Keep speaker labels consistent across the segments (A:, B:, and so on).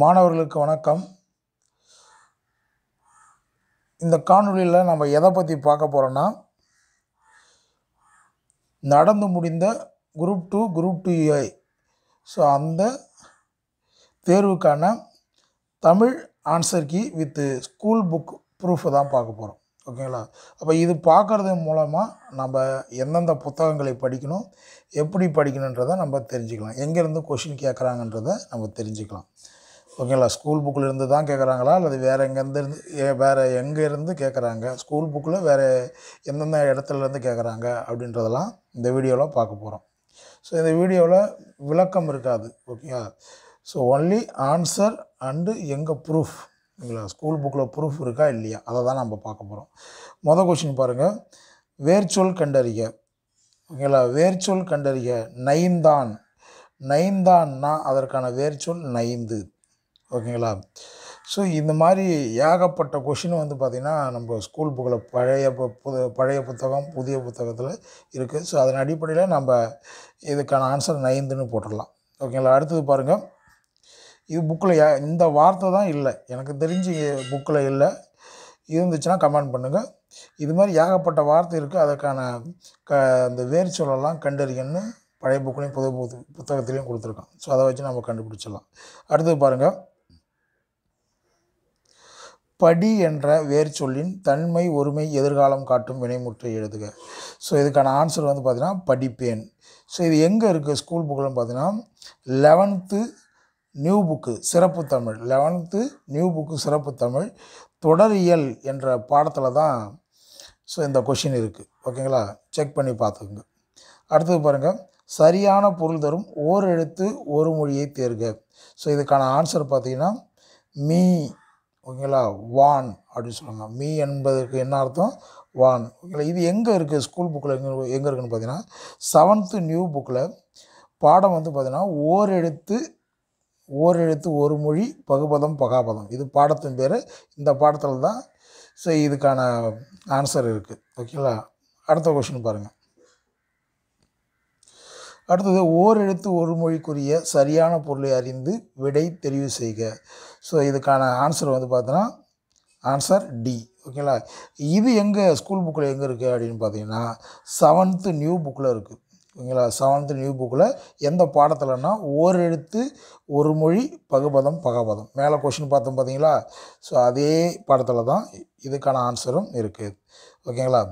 A: மாணவர்களுக்கு வணக்கம் இந்த காணொலியில் நம்ம எதை பற்றி பார்க்க போகிறோன்னா நடந்து முடிந்த group two group two A so அந்த தேர்வுக்கான தமிழ் ஆன்சர் கீ வித்து ஸ்கூல் புக் ப்ரூஃபை தான் பார்க்க போகிறோம் ஓகேங்களா அப்போ இது பார்க்குறது மூலமாக நம்ம எந்தெந்த புத்தகங்களை படிக்கணும் எப்படி படிக்கணுன்றதை நம்ம தெரிஞ்சுக்கலாம் எங்கேருந்து கொஷின் கேட்குறாங்கன்றதை நம்ம தெரிஞ்சுக்கலாம் ஓகேங்களா ஸ்கூல் புக்கில் இருந்து தான் கேட்குறாங்களா அல்லது வேறு எங்கேருந்து இருந்து வேறு எங்கேருந்து கேட்குறாங்க ஸ்கூல் புக்கில் வேறு எந்தெந்த இடத்துலேருந்து கேட்குறாங்க அப்படின்றதெல்லாம் இந்த வீடியோவில் பார்க்க போகிறோம் ஸோ இந்த வீடியோவில் விளக்கம் இருக்காது ஓகேங்களா ஸோ ஒன்லி ஆன்சர் அண்டு எங்கள் ப்ரூஃப் ஓகேங்களா ஸ்கூல் புக்கில் ப்ரூஃப் இருக்கா இல்லையா அதை தான் நம்ம பார்க்க போகிறோம் மொதல் கொஷின் பாருங்கள் வேர்ச்சொல் கண்டறிய ஓகேங்களா வேர்ச்சொல் கண்டறிய நைந்தான் நைந்தான்னா அதற்கான வேர்ச்சொல் நைந்து ஓகேங்களா ஸோ இந்த மாதிரி ஏகப்பட்ட கொஷின் வந்து பார்த்திங்கன்னா நம்ம ஸ்கூல் புக்கில் பழைய புது பழைய புத்தகம் புதிய புத்தகத்தில் இருக்குது ஸோ அதன் அடிப்படையில் நம்ம இதுக்கான ஆன்சர் நைந்துன்னு போட்டுடலாம் ஓகேங்களா அடுத்தது பாருங்கள் இது புக்கில் இந்த வார்த்தை தான் இல்லை எனக்கு தெரிஞ்சு புக்கில் இல்லை இருந்துச்சுன்னா கமெண்ட் பண்ணுங்கள் இது மாதிரி ஏகப்பட்ட வார்த்தை இருக்குது அதற்கான க இந்த வேர் சொல்லலாம் கண்டறியன்னு பழைய புக்குலையும் புது புத்தகத்துலேயும் கொடுத்துருக்கான் ஸோ அதை வச்சு நம்ம கண்டுபிடிச்சிடலாம் அடுத்தது பாருங்கள் படி என்ற வேர் சொல்லின் தன்மை ஒருமை எதிர்காலம் காட்டும் வினைமுற்றை எழுதுக ஸோ இதுக்கான ஆன்சர் வந்து பார்த்திங்கன்னா படிப்பேன் ஸோ இது எங்கே இருக்குது ஸ்கூல் புக்கில் பார்த்தீங்கன்னா லெவன்த்து நியூ புக்கு சிறப்பு தமிழ் லெவன்த்து நியூ புக்கு சிறப்பு தமிழ் தொடரியல் என்ற பாடத்தில் தான் ஸோ இந்த கொஷின் இருக்குது ஓகேங்களா செக் பண்ணி பார்த்துக்குங்க அடுத்தது பாருங்கள் சரியான பொருள் தரும் ஓர் எழுத்து ஒரு மொழியை தேர்க ஸோ இதுக்கான ஆன்சர் பார்த்திங்கன்னா மீ ஓகேங்களா வான் அப்படின்னு சொல்லுவாங்க மீ என்பதற்கு என்ன அர்த்தம் வான் ஓகேங்களா இது எங்கே இருக்குது ஸ்கூல் புக்கில் எங்கே எங்கே இருக்குன்னு பார்த்தீங்கன்னா செவன்த்து நியூ புக்கில் பாடம் வந்து பார்த்திங்கன்னா ஓர் எழுத்து ஓர் எழுத்து ஒரு மொழி பகுபதம் பகாபதம் இது பாடத்தின் பேர் இந்த பாடத்தில் தான் ஸோ இதுக்கான ஆன்சர் இருக்குது ஓகேங்களா அடுத்த கொஷின் பாருங்கள் அடுத்தது ஓர் எழுத்து ஒரு மொழிக்குரிய சரியான பொருளை அறிந்து விடை தெரிவு செய்க ஸோ இதுக்கான ஆன்சர் வந்து பார்த்தோன்னா ஆன்சர் டி ஓகேங்களா இது எங்கே ஸ்கூல் புக்கில் எங்கே இருக்குது அப்படின்னு பார்த்தீங்கன்னா செவன்த்து நியூ புக்கில் இருக்குது ஓகேங்களா செவன்த்து நியூ புக்கில் எந்த பாடத்தில்னா ஓர் எழுத்து ஒரு மொழி பகுபதம் பகபதம் மேலே கொஷின் பார்த்தோம் பார்த்தீங்களா ஸோ அதே பாடத்தில் தான் இதுக்கான ஆன்சரும் இருக்குது ஓகேங்களா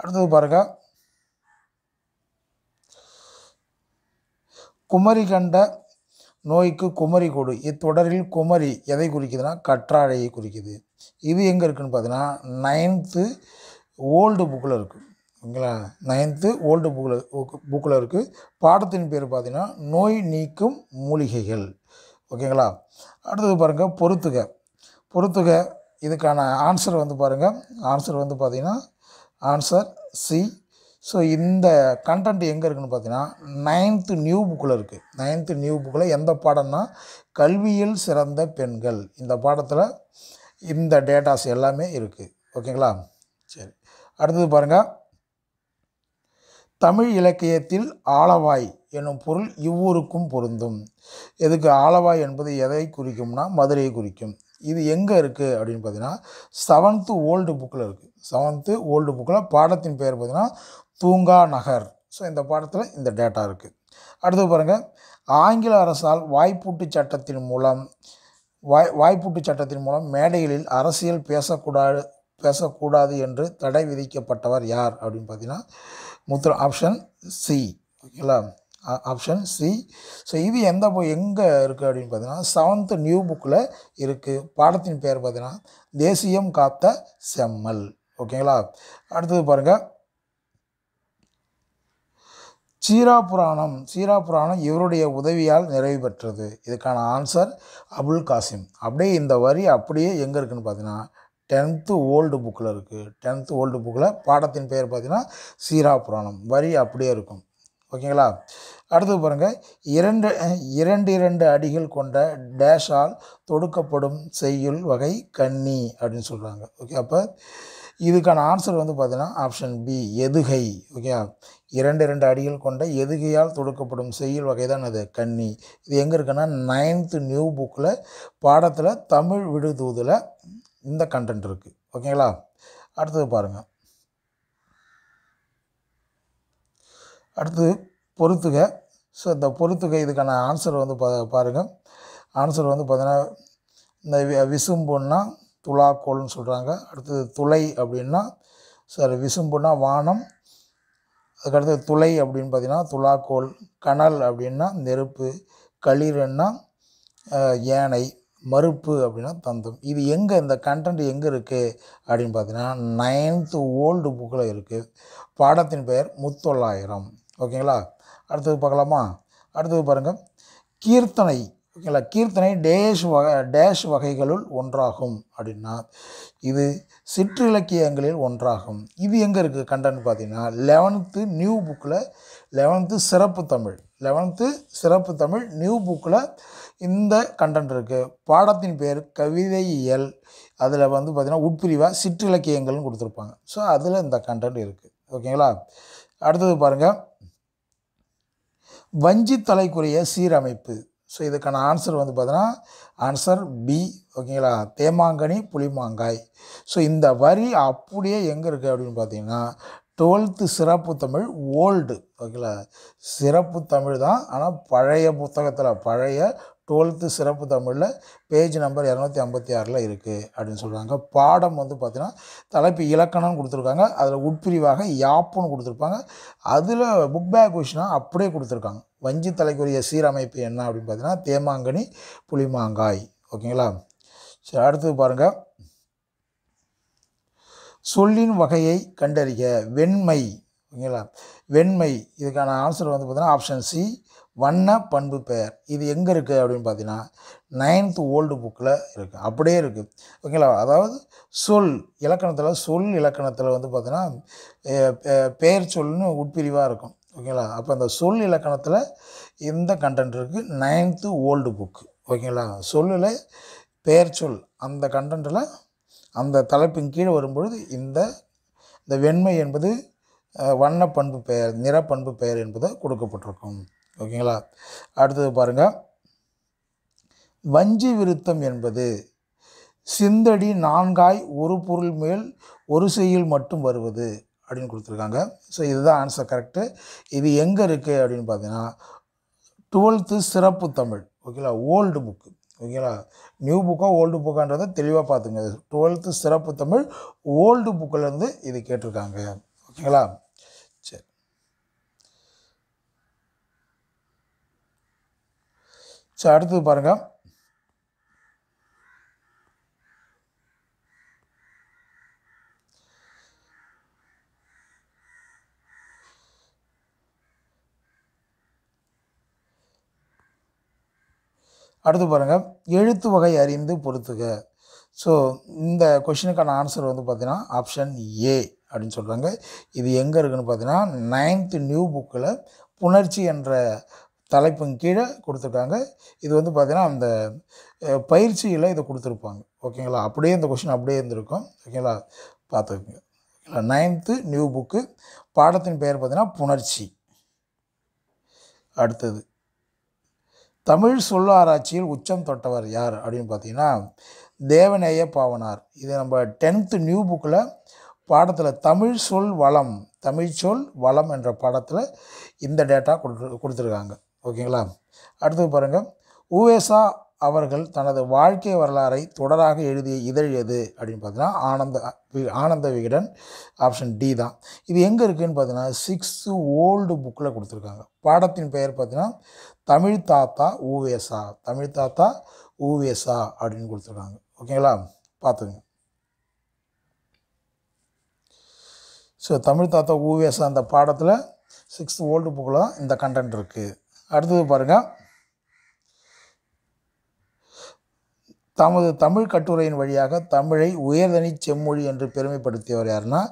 A: அடுத்தது பாருங்கள் குமரி கண்ட நோய்க்கு குமரி கொடு இத்தொடரில் குமரி எதை குறிக்குதுன்னா கற்றாழையை குறிக்குது இது எங்கே இருக்குதுன்னு பார்த்தீங்கன்னா நைன்த்து ஓல்டு புக்கில் இருக்குது ஓகேங்களா நைன்த்து ஓல்டு புக்கில் புக்கில் இருக்குது பாடத்தின் பேர் பார்த்திங்கன்னா நோய் நீக்கும் மூலிகைகள் ஓகேங்களா அடுத்தது பாருங்கள் பொறுத்துக பொறுத்துக இதுக்கான ஆன்சர் வந்து பாருங்கள் ஆன்சர் வந்து பார்த்திங்கன்னா ஆன்சர் சி ஸோ இந்த கண்டென்ட் எங்கே இருக்குதுன்னு பார்த்தீங்கன்னா நைன்த்து நியூ புக்கில் இருக்குது நைன்த்து நியூ புக்கில் எந்த பாடம்னா கல்வியில் சிறந்த பெண்கள் இந்த பாடத்தில் இந்த டேட்டாஸ் எல்லாமே இருக்குது ஓகேங்களா சரி அடுத்தது பாருங்கள் தமிழ் இலக்கியத்தில் ஆளவாய் என்னும் பொருள் இவ்வூருக்கும் பொருந்தும் எதுக்கு ஆளவாய் என்பது எதை குறிக்கும்னா மதுரையை குறிக்கும் இது எங்கே இருக்குது அப்படின்னு பார்த்தீங்கன்னா செவன்த்து ஓல்டு புக்கில் இருக்குது செவன்த்து ஓல்டு புக்கில் பாடத்தின் பெயர் பார்த்திங்கன்னா தூங்கா நகர் ஸோ இந்த பாடத்தில் இந்த டேட்டா இருக்குது அடுத்து பாருங்கள் ஆங்கில அரசால் வாய்ப்பூட்டு சட்டத்தின் மூலம் வாய் வாய்ப்பூட்டு சட்டத்தின் மூலம் மேடைகளில் அரசியல் பேசக்கூடாது பேசக்கூடாது என்று தடை விதிக்கப்பட்டவர் யார் அப்படின்னு பார்த்தீங்கன்னா முத்திர ஆப்ஷன் சி ஓகேங்களா ஆப்ஷன் சி ஸோ இது எந்த எங்கே இருக்குது அப்படின்னு பார்த்தீங்கன்னா செவன்த்து நியூ புக்கில் இருக்குது பாடத்தின் பேர் பார்த்தீங்கன்னா தேசியம் காத்த செம்மல் ஓகேங்களா அடுத்தது பாருங்கள் சீரா புராணம் சீரா புராணம் இவருடைய உதவியால் நிறைவு பெற்றது இதுக்கான ஆன்சர் அபுல் காசிம் அப்படியே இந்த வரி அப்படியே எங்கே இருக்குதுன்னு பார்த்தீங்கன்னா டென்த்து ஓல்டு புக்கில் இருக்குது டென்த்து ஓல்டு புக்கில் பாடத்தின் பெயர் பார்த்திங்கன்னா சீரா புராணம் வரி அப்படியே இருக்கும் ஓகேங்களா அடுத்து பாருங்கள் இரண்டு இரண்டு இரண்டு அடிகள் கொண்ட டேஷால் தொடுக்கப்படும் செய்யுள் வகை கன்னி அப்படின்னு சொல்கிறாங்க ஓகே அப்போ இதுக்கான ஆன்சர் வந்து பார்த்தீங்கன்னா ஆப்ஷன் பி எதுகை ஓகே இரண்டு இரண்டு அடிகள் கொண்ட எதுகையால் தொடுக்கப்படும் செய்யுள் வகை தான் அது கன்னி இது எங்கே இருக்குன்னா நைன்த்து நியூ புக்கில் பாடத்தில் தமிழ் விடுதூதில் இந்த கண்டென்ட் இருக்குது ஓகேங்களா அடுத்தது பாருங்கள் அடுத்து பொறுத்துக ஸோ இந்த பொறுத்துக இதுக்கான ஆன்சர் வந்து பா பாருங்கள் ஆன்சர் வந்து பார்த்தீங்கன்னா இந்த விசும்புன்னா துலாக்கோள்னு சொல்கிறாங்க அடுத்தது துளை அப்படின்னா சாரி விசும்புனா வானம் அதுக்கடுத்து துளை அப்படின்னு பார்த்தீங்கன்னா துலாக்கோள் கனல் அப்படின்னா நெருப்பு களிர்னா யானை மறுப்பு அப்படின்னா தந்தம் இது எங்கே இந்த கண்டென்ட் எங்கே இருக்குது அப்படின்னு பார்த்தீங்கன்னா நைன்த்து ஓல்டு புக்கில் இருக்குது பாடத்தின் பெயர் முத்தொள்ளாயிரம் ஓகேங்களா அடுத்தது பார்க்கலாமா அடுத்தது பாருங்கள் கீர்த்தனை ஓகேங்களா கீர்த்தனை டேஷ் வகை டேஷ் வகைகளுள் ஒன்றாகும் அப்படின்னா இது சிற்றிலக்கியங்களில் ஒன்றாகும் இது எங்கே இருக்குது கண்டன்னு பார்த்தீங்கன்னா லெவன்த்து நியூ புக்கில் லெவன்த்து சிறப்பு தமிழ் லெவன்த்து சிறப்பு தமிழ் நியூ புக்கில் இந்த கண்டென்ட் இருக்குது பாடத்தின் பேர் கவிதையியல் அதில் வந்து பார்த்திங்கன்னா உட்பிரிவாக சிற்றிலக்கியங்கள்னு கொடுத்துருப்பாங்க ஸோ அதில் இந்த கண்டென்ட் இருக்குது ஓகேங்களா அடுத்தது பாருங்கள் வஞ்சித்தலைக்குரிய தலைக்குரிய சீரமைப்பு ஸோ இதுக்கான ஆன்சர் வந்து பார்த்தீங்கன்னா ஆன்சர் பி ஓகேங்களா தேமாங்கனி புளிமாங்காய் ஸோ இந்த வரி அப்படியே எங்கே இருக்குது அப்படின்னு பார்த்தீங்கன்னா டுவெல்த்து சிறப்பு தமிழ் ஓல்டு ஓகேங்களா சிறப்பு தமிழ் தான் ஆனால் பழைய புத்தகத்தில் பழைய டுவெல்த்து சிறப்பு தமிழில் பேஜ் நம்பர் இரநூத்தி ஐம்பத்தி ஆறில் இருக்குது அப்படின்னு சொல்கிறாங்க பாடம் வந்து பார்த்திங்கன்னா தலைப்பு இலக்கணம்னு கொடுத்துருக்காங்க அதில் உட்பிரிவாக யாப்புன்னு கொடுத்துருப்பாங்க அதில் புக் பேக் கொஷினாக அப்படியே கொடுத்துருக்காங்க வஞ்சி தலைக்குரிய சீரமைப்பு என்ன அப்படின்னு பார்த்தீங்கன்னா தேமாங்கனி புளிமாங்காய் ஓகேங்களா சரி அடுத்தது பாருங்கள் சொல்லின் வகையை கண்டறிக வெண்மை ஓகேங்களா வெண்மை இதுக்கான ஆன்சர் வந்து பார்த்திங்கன்னா ஆப்ஷன் சி வண்ண பண்பு பெயர் இது எங்கே இருக்குது அப்படின்னு பார்த்தீங்கன்னா நைன்த் ஓல்டு புக்கில் இருக்குது அப்படியே இருக்குது ஓகேங்களா அதாவது சொல் இலக்கணத்தில் சொல் இலக்கணத்தில் வந்து பார்த்திங்கன்னா பெயர் சொல்னு உட்பிரிவாக இருக்கும் ஓகேங்களா அப்போ அந்த சொல் இலக்கணத்தில் இந்த கண்டென்ட் இருக்குது நைன்த்து ஓல்டு புக்கு ஓகேங்களா சொல்லில் பெயர் சொல் அந்த கண்டென்ட்டில் அந்த தலைப்பின் கீழே வரும்பொழுது இந்த இந்த வெண்மை என்பது வண்ண பண்பு பெயர் நிற பண்பு பெயர் என்பதை கொடுக்கப்பட்டிருக்கும் ஓகேங்களா அடுத்தது பாருங்கள் வஞ்சி விருத்தம் என்பது சிந்தடி நான்காய் ஒரு பொருள் மேல் ஒரு செய்யில் மட்டும் வருவது அப்படின்னு கொடுத்துருக்காங்க ஸோ இதுதான் ஆன்சர் கரெக்டு இது எங்கே இருக்குது அப்படின்னு பார்த்தீங்கன்னா டுவெல்த்து சிறப்பு தமிழ் ஓகேங்களா ஓல்டு புக்கு ஓகேங்களா நியூ புக்கா ஓல்டு புக்கான்றதை தெளிவாக பார்த்துங்க டுவெல்த்து சிறப்பு தமிழ் ஓல்டு புக்கிலேருந்து இது கேட்டிருக்காங்க ஓகேங்களா சரி ஸோ அடுத்தது பாருங்கள் அடுத்து பாருங்கள் எழுத்து வகை அறிந்து பொறுத்துக ஸோ இந்த கொஷினுக்கான ஆன்சர் வந்து பார்த்திங்கன்னா ஆப்ஷன் ஏ அப்படின்னு சொல்கிறாங்க இது எங்கே இருக்குதுன்னு பார்த்தீங்கன்னா நைன்த்து நியூ புக்கில் புணர்ச்சி என்ற தலைப்பின் கீழே கொடுத்துருக்காங்க இது வந்து பார்த்திங்கன்னா அந்த பயிற்சியில் இதை கொடுத்துருப்பாங்க ஓகேங்களா அப்படியே இந்த கொஷின் அப்படியே இருந்திருக்கும் ஓகேங்களா பார்த்துக்கோங்க நைன்த்து நியூ புக்கு பாடத்தின் பெயர் பார்த்திங்கன்னா புணர்ச்சி அடுத்தது தமிழ் சொல்லாராய்ச்சியில் உச்சம் தொட்டவர் யார் அப்படின்னு பார்த்தீங்கன்னா தேவநேய பாவனார் இது நம்ம டென்த்து நியூ புக்கில் பாடத்தில் தமிழ் சொல் வளம் தமிழ் சொல் வளம் என்ற பாடத்தில் இந்த டேட்டா கொடுத்து கொடுத்துருக்காங்க ஓகேங்களா அடுத்தது பாருங்கள் உவேசா அவர்கள் தனது வாழ்க்கை வரலாறை தொடராக எழுதிய இதழ் எது அப்படின்னு பார்த்தீங்கன்னா ஆனந்த ஆனந்த விகடன் ஆப்ஷன் டி தான் இது எங்கே இருக்குதுன்னு பார்த்தீங்கன்னா சிக்ஸ்த்து ஓல்டு புக்கில் கொடுத்துருக்காங்க பாடத்தின் பெயர் பார்த்தீங்கன்னா தமிழ் தாத்தா ஊவேசா தமிழ் தாத்தா ஊவேசா அப்படின்னு கொடுத்துருக்காங்க ஓகேங்களா பார்த்துங்க ஸோ தமிழ் தாத்தா ஊவேசா அந்த பாடத்தில் சிக்ஸ்த் ஓல்டு புக்கில் தான் இந்த கண்டென்ட் இருக்குது அடுத்தது பாருங்கள் தமது தமிழ் கட்டுரையின் வழியாக தமிழை உயர்தனி செம்மொழி என்று பெருமைப்படுத்தியவர் யாருன்னா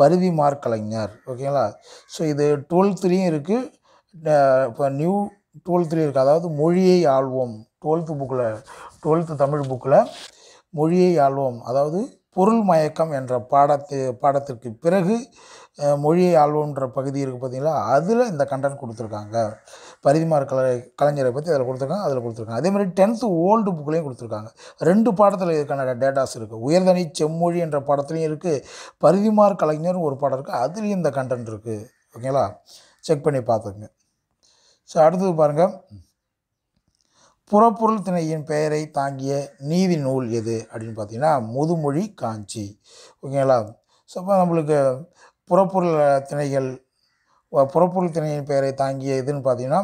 A: பருவி மார்க்கலைஞர் ஓகேங்களா ஸோ இது டுவெல்த்லேயும் இருக்குது இப்போ நியூ டுவெல்த்தில் இருக்குது அதாவது மொழியை ஆள்வோம் டுவெல்த்து புக்கில் டுவெல்த்து தமிழ் புக்கில் மொழியை ஆள்வோம் அதாவது பொருள் மயக்கம் என்ற பாடத்து பாடத்திற்கு பிறகு மொழியை ஆள்வோன்ற பகுதி இருக்குது பார்த்திங்களா அதில் இந்த கண்டென்ட் கொடுத்துருக்காங்க பரிதிமார் கலை கலைஞரை பற்றி அதில் கொடுத்துருக்காங்க அதில் கொடுத்துருக்காங்க அதேமாதிரி டென்த்து ஓல்டு புக்லேயும் கொடுத்துருக்காங்க ரெண்டு பாடத்தில் இதுக்கான டேட்டாஸ் இருக்குது உயர்தனி செம்மொழி என்ற பாடத்துலேயும் இருக்குது பரிதிமார் கலைஞர் ஒரு பாடம் இருக்குது அதுலேயும் இந்த கண்டென்ட் இருக்குது ஓகேங்களா செக் பண்ணி பார்த்துக்குங்க ஸோ அடுத்தது பாருங்கள் புறப்பொருள் திணையின் பெயரை தாங்கிய நீதி நூல் எது அப்படின்னு பார்த்தீங்கன்னா முதுமொழி காஞ்சி ஓகேங்களா ஸோ இப்போ நம்மளுக்கு புறப்பொருள் திணைகள் புறப்பொருள் திணையின் பெயரை தாங்கிய இதுன்னு பார்த்தீங்கன்னா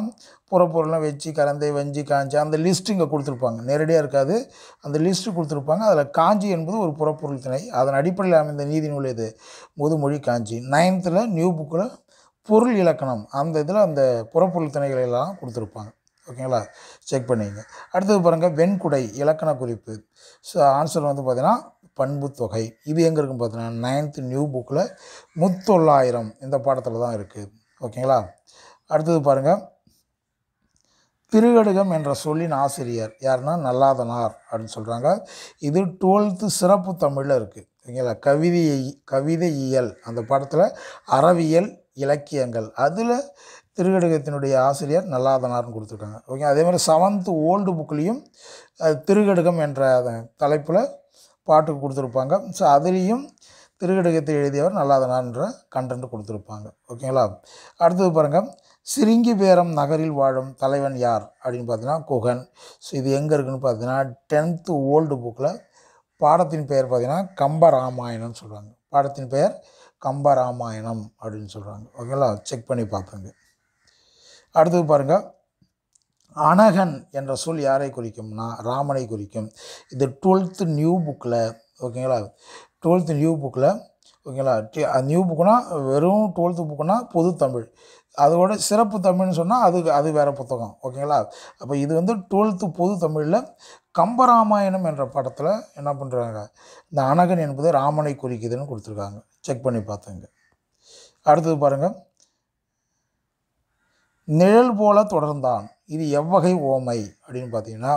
A: புறப்பொருள்லாம் வச்சு கரந்தை வஞ்சி காஞ்சி அந்த லிஸ்ட்டு இங்கே கொடுத்துருப்பாங்க நேரடியாக இருக்காது அந்த லிஸ்ட்டு கொடுத்துருப்பாங்க அதில் காஞ்சி என்பது ஒரு புறப்பொருள் திணை அதன் அடிப்படையில் அமைந்த நீதி நூல் எது முதுமொழி காஞ்சி நைன்த்தில் நியூ புக்கில் பொருள் இலக்கணம் அந்த இதில் அந்த புறப்பொருள் திணைகளெல்லாம் கொடுத்துருப்பாங்க ஓகேங்களா செக் பண்ணிங்க அடுத்தது பாருங்கள் வெண்குடை இலக்கண குறிப்பு ஸோ ஆன்சர் வந்து பார்த்திங்கன்னா பண்பு தொகை இது எங்கே இருக்குன்னு பார்த்தீங்கன்னா நைன்த் நியூ புக்கில் முத்தொள்ளாயிரம் இந்த பாடத்தில் தான் இருக்குது ஓகேங்களா அடுத்தது பாருங்கள் திருகடுகம் என்ற சொல்லின் ஆசிரியர் யாருன்னா நல்லாதனார் அப்படின்னு சொல்கிறாங்க இது டுவெல்த்து சிறப்பு தமிழில் இருக்குது ஓகேங்களா கவிதையை கவிதையியல் அந்த பாடத்தில் அறவியல் இலக்கியங்கள் அதில் திருகடுகத்தினுடைய ஆசிரியர் நல்லாதனார்னு கொடுத்துருக்காங்க ஓகே அதே மாதிரி செவன்த் ஓல்டு புக்லேயும் திருகடுகம் என்ற தலைப்பில் பாட்டுக்கு கொடுத்துருப்பாங்க ஸோ அதுலேயும் திருகடுகத்தை எழுதியவர் நல்லாதனார்ன்ற கண்டென்ட் கொடுத்துருப்பாங்க ஓகேங்களா அடுத்தது பாருங்கள் சிரிங்கி பேரம் நகரில் வாழும் தலைவன் யார் அப்படின்னு பார்த்தீங்கன்னா குகன் ஸோ இது எங்கே இருக்குதுன்னு பார்த்தீங்கன்னா டென்த்து ஓல்டு புக்கில் பாடத்தின் பெயர் பார்த்திங்கன்னா கம்ப ராமாயணம்னு சொல்கிறாங்க பாடத்தின் பெயர் கம்பராமாயணம் அப்படின்னு சொல்கிறாங்க ஓகேங்களா செக் பண்ணி பார்ப்போங்க அடுத்தது பாருங்கள் அனகன் என்ற சொல் யாரை குறிக்கும்னா ராமனை குறிக்கும் இது டுவெல்த்து நியூ புக்கில் ஓகேங்களா டுவெல்த்து நியூ புக்கில் ஓகேங்களா நியூ புக்குனா வெறும் டுவெல்த்து புக்குனா பொது தமிழ் அதோட சிறப்பு தமிழ்னு சொன்னால் அது அது வேறு புத்தகம் ஓகேங்களா அப்போ இது வந்து டுவெல்த்து பொது தமிழில் கம்பராமாயணம் என்ற படத்தில் என்ன பண்ணுறாங்க இந்த அனகன் என்பது ராமனை குறிக்குதுன்னு கொடுத்துருக்காங்க செக் பண்ணி பார்த்துங்க அடுத்தது பாருங்கள் நிழல் போல தொடர்ந்தான் இது எவ்வகை ஓமை அப்படின்னு பார்த்தீங்கன்னா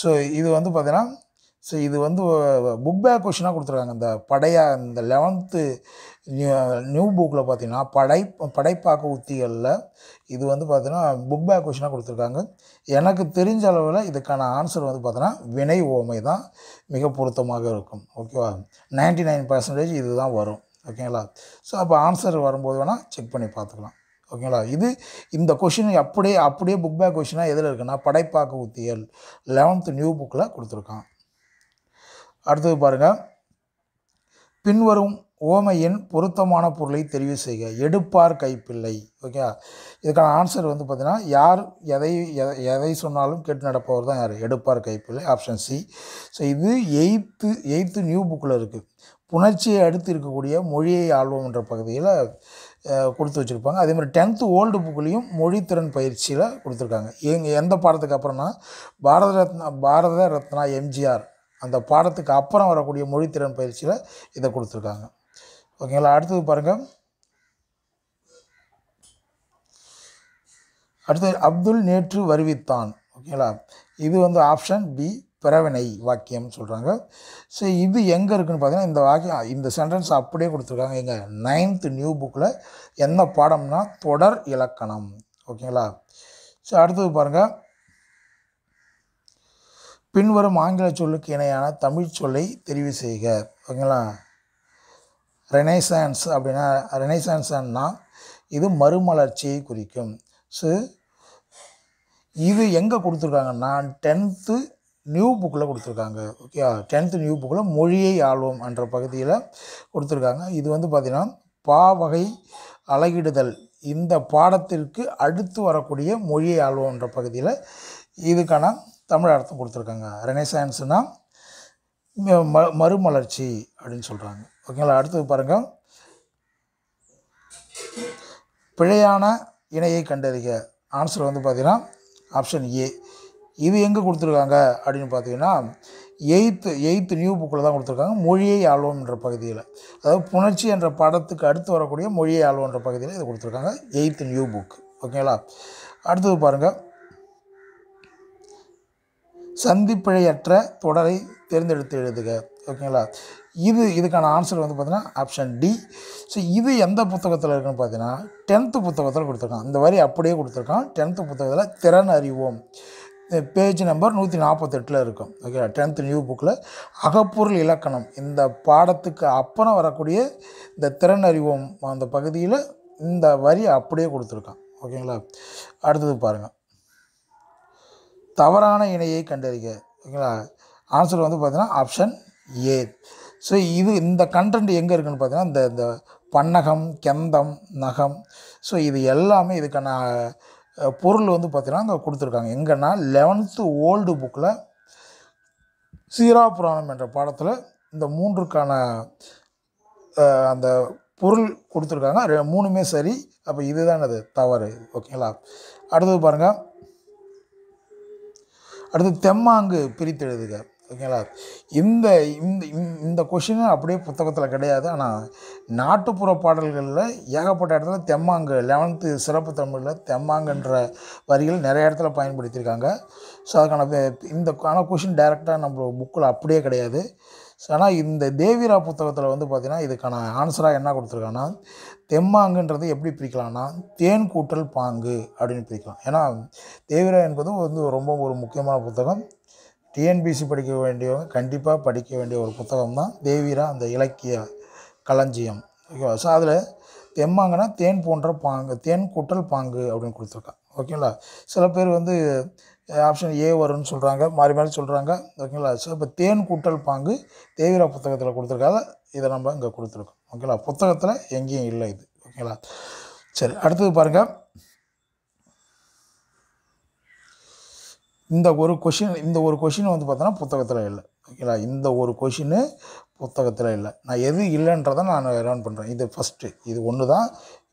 A: ஸோ இது வந்து பார்த்திங்கன்னா ஸோ இது வந்து புக் பேக் கொஷினாக கொடுத்துருக்காங்க இந்த படையாக இந்த லெவன்த்து நியூ புக்கில் பார்த்தீங்கன்னா படை படைப்பாக்க உத்திகளில் இது வந்து பார்த்தீங்கன்னா புக் பேக் கொஷினாக கொடுத்துருக்காங்க எனக்கு தெரிஞ்ச அளவில் இதுக்கான ஆன்சர் வந்து பார்த்தோன்னா வினை ஓமை தான் மிக பொருத்தமாக இருக்கும் ஓகேவா நைன்டி நைன் பர்சன்டேஜ் இது தான் வரும் ஓகேங்களா ஸோ அப்போ ஆன்சர் வரும்போது வேணால் செக் பண்ணி பார்த்துக்கலாம் ஓகேங்களா இது இந்த கொஷின் அப்படியே அப்படியே புக் பேக் கொஷினாக எதில் இருக்குன்னா படைப்பாக்க உத்திகள் லெவன்த்து நியூ புக்கில் கொடுத்துருக்கான் அடுத்தது பாருங்கள் பின்வரும் ஓமையின் பொருத்தமான பொருளை தெரிவு செய்க எடுப்பார் கைப்பிள்ளை ஓகே இதுக்கான ஆன்சர் வந்து பார்த்திங்கன்னா யார் எதை எதை சொன்னாலும் கேட்டு நடப்பவர் தான் யார் எடுப்பார் கைப்பிள்ளை ஆப்ஷன் சி ஸோ இது எயித்து எயித்து நியூ புக்கில் இருக்குது புணர்ச்சியை அடுத்து இருக்கக்கூடிய மொழியை ஆழ்வோம் என்ற பகுதியில் கொடுத்து வச்சுருப்பாங்க அதே மாதிரி டென்த்து ஓல்டு புக்லேயும் மொழித்திறன் பயிற்சியில் கொடுத்துருக்காங்க எங்கள் எந்த பாடத்துக்கு அப்புறம்னா பாரத ரத்னா பாரத ரத்னா எம்ஜிஆர் அந்த பாடத்துக்கு அப்புறம் வரக்கூடிய மொழித்திறன் பயிற்சியில் இதை கொடுத்துருக்காங்க ஓகேங்களா அடுத்தது பாருங்கள் அடுத்தது அப்துல் நேற்று வருவித்தான் ஓகேங்களா இது வந்து ஆப்ஷன் பி பிறவினை வாக்கியம்னு சொல்கிறாங்க ஸோ இது எங்கே இருக்குதுன்னு பார்த்தீங்கன்னா இந்த வாக்கியம் இந்த சென்டென்ஸ் அப்படியே கொடுத்துருக்காங்க எங்கள் நைன்த்து நியூ புக்கில் என்ன பாடம்னா தொடர் இலக்கணம் ஓகேங்களா ஸோ அடுத்தது பாருங்கள் பின்வரும் ஆங்கில சொல்லுக்கு இணையான தமிழ் சொல்லை தெரிவு செய்க ஓகேங்களா ரெனைசான்ஸ் அப்படின்னா ரெனைசான்ஸ்னா இது மறுமலர்ச்சியை குறிக்கும் ஸோ இது எங்கே கொடுத்துருக்காங்கன்னா டென்த்து நியூ புக்கில் கொடுத்துருக்காங்க ஓகே டென்த்து நியூ புக்கில் மொழியை ஆழ்வோம் என்ற பகுதியில் கொடுத்துருக்காங்க இது வந்து பார்த்திங்கன்னா பா வகை அலகிடுதல் இந்த பாடத்திற்கு அடுத்து வரக்கூடிய மொழியை ஆழ்வோம் என்ற பகுதியில் இதுக்கான தமிழ் அர்த்தம் கொடுத்துருக்காங்க ரெனைசான்ஸுனால் ம மறுமலர்ச்சி அப்படின்னு சொல்கிறாங்க ஓகேங்களா அடுத்தது பாருங்கள் பிழையான இணையை கண்டறிக ஆன்சர் வந்து பார்த்திங்கன்னா ஆப்ஷன் ஏ இது எங்கே கொடுத்துருக்காங்க அப்படின்னு பார்த்தீங்கன்னா எயித்து எயித்து நியூ புக்கில் தான் கொடுத்துருக்காங்க மொழியை ஆழ்வோம் என்ற பகுதியில் அதாவது புணர்ச்சி என்ற படத்துக்கு அடுத்து வரக்கூடிய மொழியை ஆழ்வோம் என்ற பகுதியில் இது கொடுத்துருக்காங்க எயித்து நியூ புக் ஓகேங்களா அடுத்தது பாருங்கள் சந்திப்பிழையற்ற தொடரை தேர்ந்தெடுத்து எழுதுக ஓகேங்களா இது இதுக்கான ஆன்சர் வந்து பார்த்தீங்கன்னா ஆப்ஷன் டி ஸோ இது எந்த புத்தகத்தில் இருக்குன்னு பார்த்தீங்கன்னா டென்த்து புத்தகத்தில் கொடுத்துருக்கான் இந்த வரி அப்படியே கொடுத்துருக்கான் டென்த்து புத்தகத்தில் திறன் அறிவோம் பேஜ் நம்பர் நூற்றி நாற்பத்தெட்டில் இருக்கும் ஓகேங்களா டென்த்து நியூ புக்கில் அகப்பொருள் இலக்கணம் இந்த பாடத்துக்கு அப்புறம் வரக்கூடிய இந்த திறன் அறிவோம் அந்த பகுதியில் இந்த வரி அப்படியே கொடுத்துருக்கான் ஓகேங்களா அடுத்தது பாருங்கள் தவறான இணையை கண்டறிக ஓகேங்களா ஆன்சர் வந்து பார்த்திங்கன்னா ஆப்ஷன் ஏ ஸோ இது இந்த கண்டென்ட் எங்கே இருக்குதுன்னு பார்த்தீங்கன்னா இந்த இந்த பன்னகம் கெந்தம் நகம் ஸோ இது எல்லாமே இதுக்கான பொருள் வந்து பார்த்திங்கன்னா அங்கே கொடுத்துருக்காங்க எங்கன்னா லெவன்த்து ஓல்டு புக்கில் சீரா புராணம் என்ற பாடத்தில் இந்த மூன்றுக்கான அந்த பொருள் கொடுத்துருக்காங்க மூணுமே சரி அப்போ இதுதான் அது தவறு ஓகேங்களா அடுத்தது பாருங்கள் அடுத்து தெம்மாங்கு பிரித்தெழுதுக ஓகேங்களா இந்த இந்த இந்த கொஷினு அப்படியே புத்தகத்தில் கிடையாது ஆனால் நாட்டுப்புற பாடல்களில் ஏகப்பட்ட இடத்துல தெம்மாங்கு லெவன்த்து சிறப்பு தமிழில் தெம்மாங்குன்ற வரிகள் நிறைய இடத்துல பயன்படுத்தியிருக்காங்க ஸோ அதுக்கான இந்த ஆனால் கொஷின் டைரெக்டாக நம்ம புக்கில் அப்படியே கிடையாது ஆனால் இந்த தேவிரா புத்தகத்தில் வந்து பார்த்திங்கன்னா இதுக்கான ஆன்சராக என்ன கொடுத்துருக்காங்கன்னா தெம்மாங்குன்றது எப்படி பிரிக்கலாம்னா தேன் கூட்டல் பாங்கு அப்படின்னு பிரிக்கலாம் ஏன்னா தேவிரா என்பது வந்து ரொம்ப ஒரு முக்கியமான புத்தகம் டிஎன்பிசி படிக்க வேண்டியவங்க கண்டிப்பாக படிக்க வேண்டிய ஒரு புத்தகம் தான் தேவிரா அந்த இலக்கிய களஞ்சியம் ஓகேவா ஸோ அதில் தெம்மாங்கன்னா தேன் போன்ற பாங்கு தேன் கூட்டல் பாங்கு அப்படின்னு கொடுத்துருக்கான் ஓகேங்களா சில பேர் வந்து ஆப்ஷன் ஏ வரும்னு சொல்கிறாங்க மாறி மாறி சொல்கிறாங்க ஓகேங்களா சார் இப்போ தேன் கூட்டல் பாங்கு தேவிரா புத்தகத்தில் கொடுத்துருக்காத இதை நம்ம இங்கே கொடுத்துருக்கோம் ஓகேங்களா புத்தகத்தில் எங்கேயும் இல்லை இது ஓகேங்களா சரி அடுத்தது பாருங்கள் இந்த ஒரு கொஷின் இந்த ஒரு கொஷின் வந்து பார்த்தோன்னா புத்தகத்தில் இல்லை ஓகேங்களா இந்த ஒரு கொஷினு புத்தகத்தில் இல்லை நான் எது இல்லைன்றதை நான் ரன் பண்ணுறேன் இது ஃபஸ்ட்டு இது ஒன்று தான்